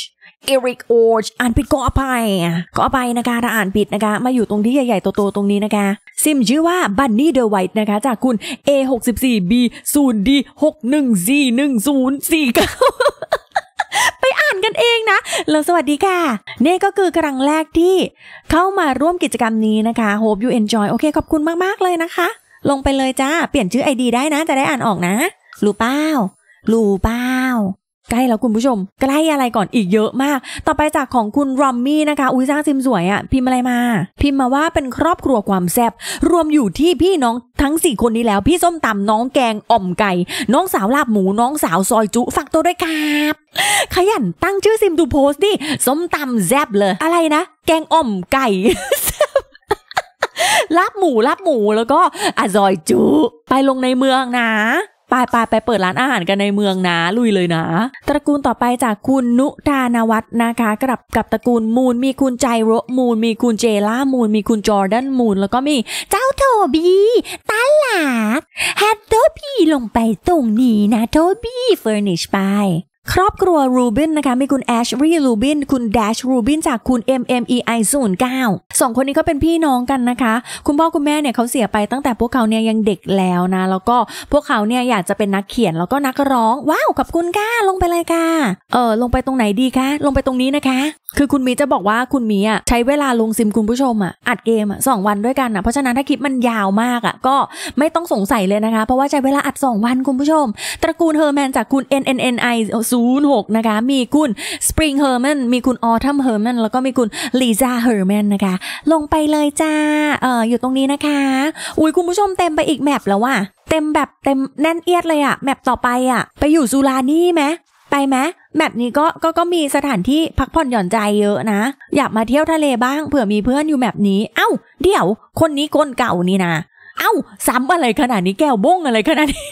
Speaker 1: เอริกออชอ่านผิดก็อภัยก็อภัยนะคะ ถ้าอ่านผิดนะคะ มาอยู่ตรงที่ใหญ่ๆโตๆตรงนี้นะคะ ซิมชื่อว่าบันนี่เดอะไวท์นะคะจากคุณ A 6 4 B 0 D 6 1 Z 1 0 4 9ไปอ่านกันเองนะ แล้วสวัสดีค่ะ นี่ก็คือครั้งแรกที่เข้ามาร่วมกิจกรรมนี้นะคะ Hope you enjoy โอเค ขอบคุณมากๆเลยนะคะ ลงไปเลยจ้า เปลี่ยนชื่อ ID ได้นะจะได้อ่านออกนะ รู้เป้ารู้เป้าใกล้แล้วคุณผู้ชมใกล้อะไรก่อนอีกเยอะมาก ต่อไปจากของคุณรอมมี่นะคะ อุ้ยสร้างซิมสวยอะ่ะพิมพ์อะไรมา พิมพ์มาว่าเป็นครอบครัวความแซบ รวมอยู่ที่พี่น้องทั้ง 4 คนนี้แล้ว พี่ส้มตำน้องแกงอ่อมไก่ น้องสาวลาบหมูน้องสาวซอยจุ ฝักตัวด้วยครับ ขยันตั้งชื่อซิมดูโพสต์ดิส้มตำแซบเลย อะไรนะแกงอ่อมไก่ลาบหมูลาบหมูแล้วก็อซอยจุไปลงในเมืองนะปไปไปเปิดร้านอาหารกันในเมืองนะลุยเลยนะ ตระกูลต่อไปจากคุณนุดานวัฒนะคะกับกับตระกูลมูลมีคุณใจโรมูลมีคุณเจ ล่า มูลมีคุณจอร์แดนมูลแล้วก็มีเจ้าโทบี้ตาหลากฮปโทบี้ลงไปตรงนี้นะโทบี้เฟอร์นิชไปครอบครัวรูบินนะคะมีคุณแอชรีรูบินคุณแดชรูบินจากคุณ MMEI 09สองคนนี้ก็เป็นพี่น้องกันนะคะ คุณพ่อคุณแม่เนี่ยเขาเสียไปตั้งแต่พวกเขาเนี่ยยังเด็กแล้วนะ แล้วก็พวกเขาเนี่ยอยากจะเป็นนักเขียนแล้วก็นักร้อง ว้าวขอบคุณค่ะ ลงไปเลยค่ะ เออลงไปตรงไหนดีคะ ลงไปตรงนี้นะคะ คือคุณมีจะบอกว่าคุณมีอ่ะใช้เวลาลงซิมคุณผู้ชมอ่ะอัดเกมอ่ะสวันด้วยกันอ่ะเพราะฉะนั้นถ้าคลิปมันยาวมากอ่ะก็ไม่ต้องสงสัยเลยนะคะเพราะว่าใช้เวลาอัด 2 วันคุณผู้ชม ตระกูลเฮอร์แมนจากคุณ NNNI 06นะคะมีคุณ Spring Herman มีคุณ Autumn Herman แล้วก็มีคุณ Lisa Herman นะคะลงไปเลยจ้าเอออยู่ตรงนี้นะคะ อุ้ยคุณผู้ชมเต็มไปอีกแมปแล้วว่ะเต็มแบบเต็มแน่นเอียดเลยอะแมปต่อไปอะไปอยู่ซูรานี่ไหมไปไหมแมบนี้ก็ก็ก็มีสถานที่พักผ่อนหย่อนใจเยอะนะ อยากมาเที่ยวทะเลบ้างเผื่อมีเพื่อนอยู่แมบนี้ เอ้า เดี๋ยวคนนี้คนเก่านี่นะเอ้าซ้ำอะไรขนาดนี้แก้วบ้งอะไรขนาดนี้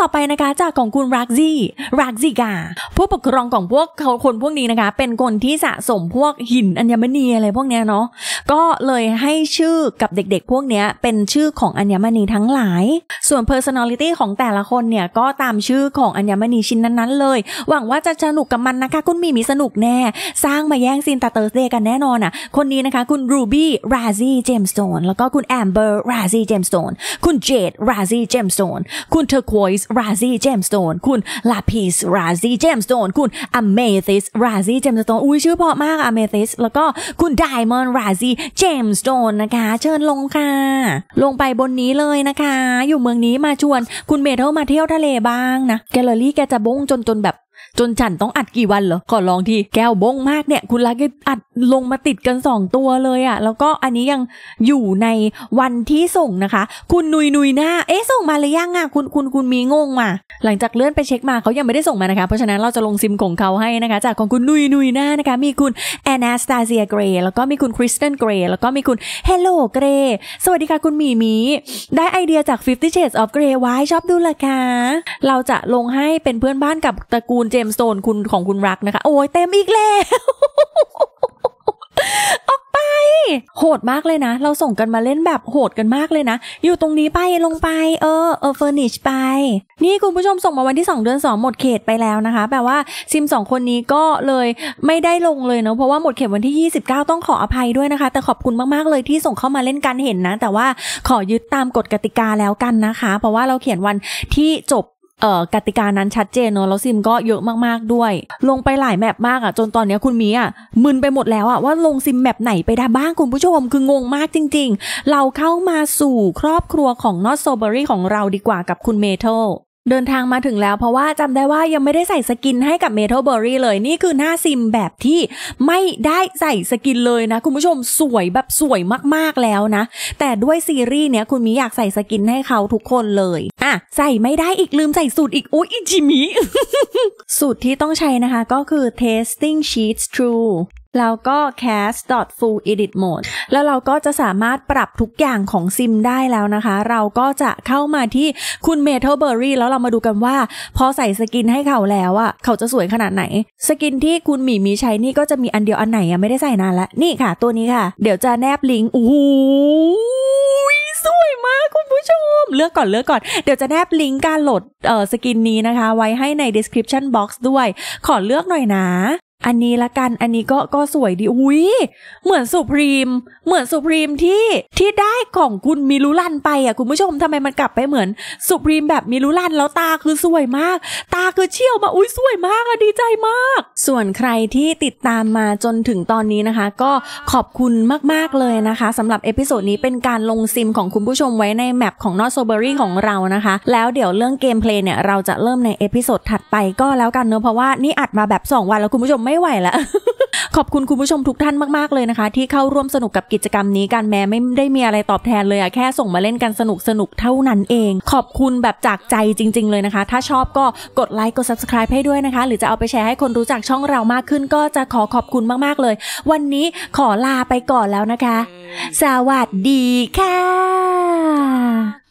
Speaker 1: ต่อไปนะคะจากของคุณรักซี่รักซี่กาผู้ปกครองของพวกเขาคนพวกนี้นะคะ เป็นคนที่สะสมพวกหินอัญมณีอะไรพวกเนี้ยเนาะก็เลยให้ชื่อกับเด็กๆ พวกเนี้ยเป็นชื่อของอัญมณีทั้งหลาย ส่วน personality ของแต่ละคนเนี่ยก็ตามชื่อของอัญมณีชิ้นนั้นๆเลย หวังว่าจะสนุกกับมันนะคะคุณมีมีสนุกแน่ สร้างมาแย่งซินตาเตอร์เซกันแน่นอนอ่ะคนนี้นะคะคุณรูบี้ราซี่เจมส์โซนแล้วก็คุณแอมเบอร์ราซี่เจมส์ Gemstone คุณเจดราซีเจมสโตนคุณเทอร์ควอยส์ราซีเจมสโตนคุณลาพีสราซีเจมสโตนคุณอเมทิสราซีเจมสโตนอุ้ยชื่อเพาะมากอเมทิส แล้วก็คุณไดมอนด์ราซีเจมสโตนนะคะ เชิญลงค่ะ ลงไปบนนี้เลยนะคะ อยู่เมืองนี้มาชวนคุณเมทัลมาเที่ยวทะเลบ้างนะ แกลเลอรี่แกจะบงจนจนแบบจนฉันต้องอัดกี่วันเหรอขอลองทีแก้วบงมากเนี่ย คุณลักก็อัดลงมาติดกัน2 ตัวเลยอะ่ะแล้วก็อันนี้ยังอยู่ในวันที่ส่งนะคะ คุณนุยนุยหน้า เอ๊ะส่งมาหรือยังอะ่ะคุณคุณคุณมีงงมา หลังจากเลื่อนไปเช็คมาเขายังไม่ได้ส่งมานะคะเพราะฉะนั้นเราจะลงซิมของเขาให้นะคะ จากของคุณนุยนุยหน้านะคะมีคุณแอนนาสตาเซียเกรย์แล้วก็มีคุณคริสตันเกรย์แล้วก็มีคุณเฮลโลเกรย์สวัสดีค่ะ คุณมีมีได้ไอเดียจาก50 Shades of Grey ไว้ชอบดูละคะเราจะลงให้เป็นเพื่อนบ้านกับตระกูลเจมโซนคุณของคุณรักนะคะโอ้ยเต็มอีกแล้วออกไป โหดมากเลยนะ เราส่งกันมาเล่นแบบโหดกันมากเลยนะ อยู่ตรงนี้ไปลงไปเออเออเฟอร์นิชไป นี่คุณผู้ชมส่งมาวันที่ 2 เดือน2 หมดเขตไปแล้วนะคะ แปลว่าซิม2คนนี้ก็เลยไม่ได้ลงเลยเนาะเพราะว่าหมดเขตวันที่ 29 ต้องขออภัยด้วยนะคะ แต่ขอบคุณมากๆเลยที่ส่งเข้ามาเล่นกันเห็นนะ แต่ว่าขอยึดตามกฎกติกาแล้วกันนะคะ เพราะว่าเราเขียนวันที่จบเอ่อกติกานั้นชัดเจนเนอะแล้วซิมก็เยอะมากๆด้วย ลงไปหลายแมปมากอะ่ะจนตอนนี้คุณมีอะ่ะมึนไปหมดแล้วอะ่ะว่าลงซิมแมปไหนไปได้บ้างคุณผู้ชมคืองงมากจริงๆ เราเข้ามาสู่ครอบครัวของนอตโซเบอรี่ของเราดีกว่ากับคุณเมทัลเดินทางมาถึงแล้วเพราะว่าจำได้ว่ายังไม่ได้ใส่สกินให้กับเมทัลเบอร์รี่เลยนี่คือหน้าซิมแบบที่ไม่ได้ใส่สกินเลยนะ คุณผู้ชมสวยแบบสวยมากๆแล้วนะ แต่ด้วยซีรีส์เนี้ยคุณมิอยากใส่สกินให้เขาทุกคนเลยอ่ะใส่ไม่ได้อีกลืมใส่สูตรอีก อุ๊ยอิจิมิสูตรที่ต้องใช้นะคะก็คือ t e s t i n g sheets true แล้วก็ cast full edit mode แล้วเราก็จะสามารถปรับทุกอย่างของซิมได้แล้วนะคะ เราก็จะเข้ามาที่คุณ metalberry แล้วเรามาดูกันว่า พอใส่สกินให้เขาแล้วอะ่ะ เขาจะสวยขนาดไหน สกินที่คุณหมีมีใช้นี่ก็จะมีอันเดียวอันไหนอะ่ะ ไม่ได้ใส่นานละนี่ค่ะตัวนี้ค่ะ เดี๋ยวจะแนบลิงก์โอ้สวยมากคุณผู้ชม เลือกก่อน เลือกก่อน เดี๋ยวจะแนบลิงก์การโหลด เอ่อ สกินนี้นะคะ ไว้ให้ใน description box ด้วย ขอเลือกหน่อยนะอันนี้ละกันอันนี้ก็ก็สวยดีอุ้ยเหมือนสุพรีม เหมือนสุพรีมที่ที่ได้ของคุณมิลุลันไปอ่ะคุณผู้ชมทำไมมันกลับไปเหมือนสุพรีมแบบมิลุลันแล้วตาคือสวยมาก ตาคือเชี่ยวมา อุ้ยสวยมากอะดีใจมาก ส่วนใครที่ติดตามมาจนถึงตอนนี้นะคะ ก็ขอบคุณมาก ๆ เลยนะคะสำหรับเอพิโซดนี้เป็นการลงซิมของคุณผู้ชมไว้ในแมปของนอตโซเบอรี่ของเรานะคะแล้วเดี๋ยวเรื่องเกมเพลย์เนี่ยเราจะเริ่มในเอพิโซดถัดไปก็แล้วกันเนอะเพราะว่านี่อัดมาแบบ2วันแล้วคุณผู้ชมไม่ไม่ไหวละขอบคุณคุณผู้ชมทุกท่านมากๆเลยนะคะ ที่เข้าร่วมสนุกกับกิจกรรมนี้กันแม้ไม่ได้มีอะไรตอบแทนเลยอะแค่ส่งมาเล่นกันสนุกสนุกเท่านั้นเอง ขอบคุณแบบจากใจจริงๆ เลยนะคะ ถ้าชอบก็กดไลค์กด subscribe ให้ด้วยนะคะ หรือจะเอาไปแชร์ให้คนรู้จักช่องเรามากขึ้น ก็จะขอขอบคุณมากๆเลย วันนี้ขอลาไปก่อนแล้วนะคะ สวัสดีค่ะ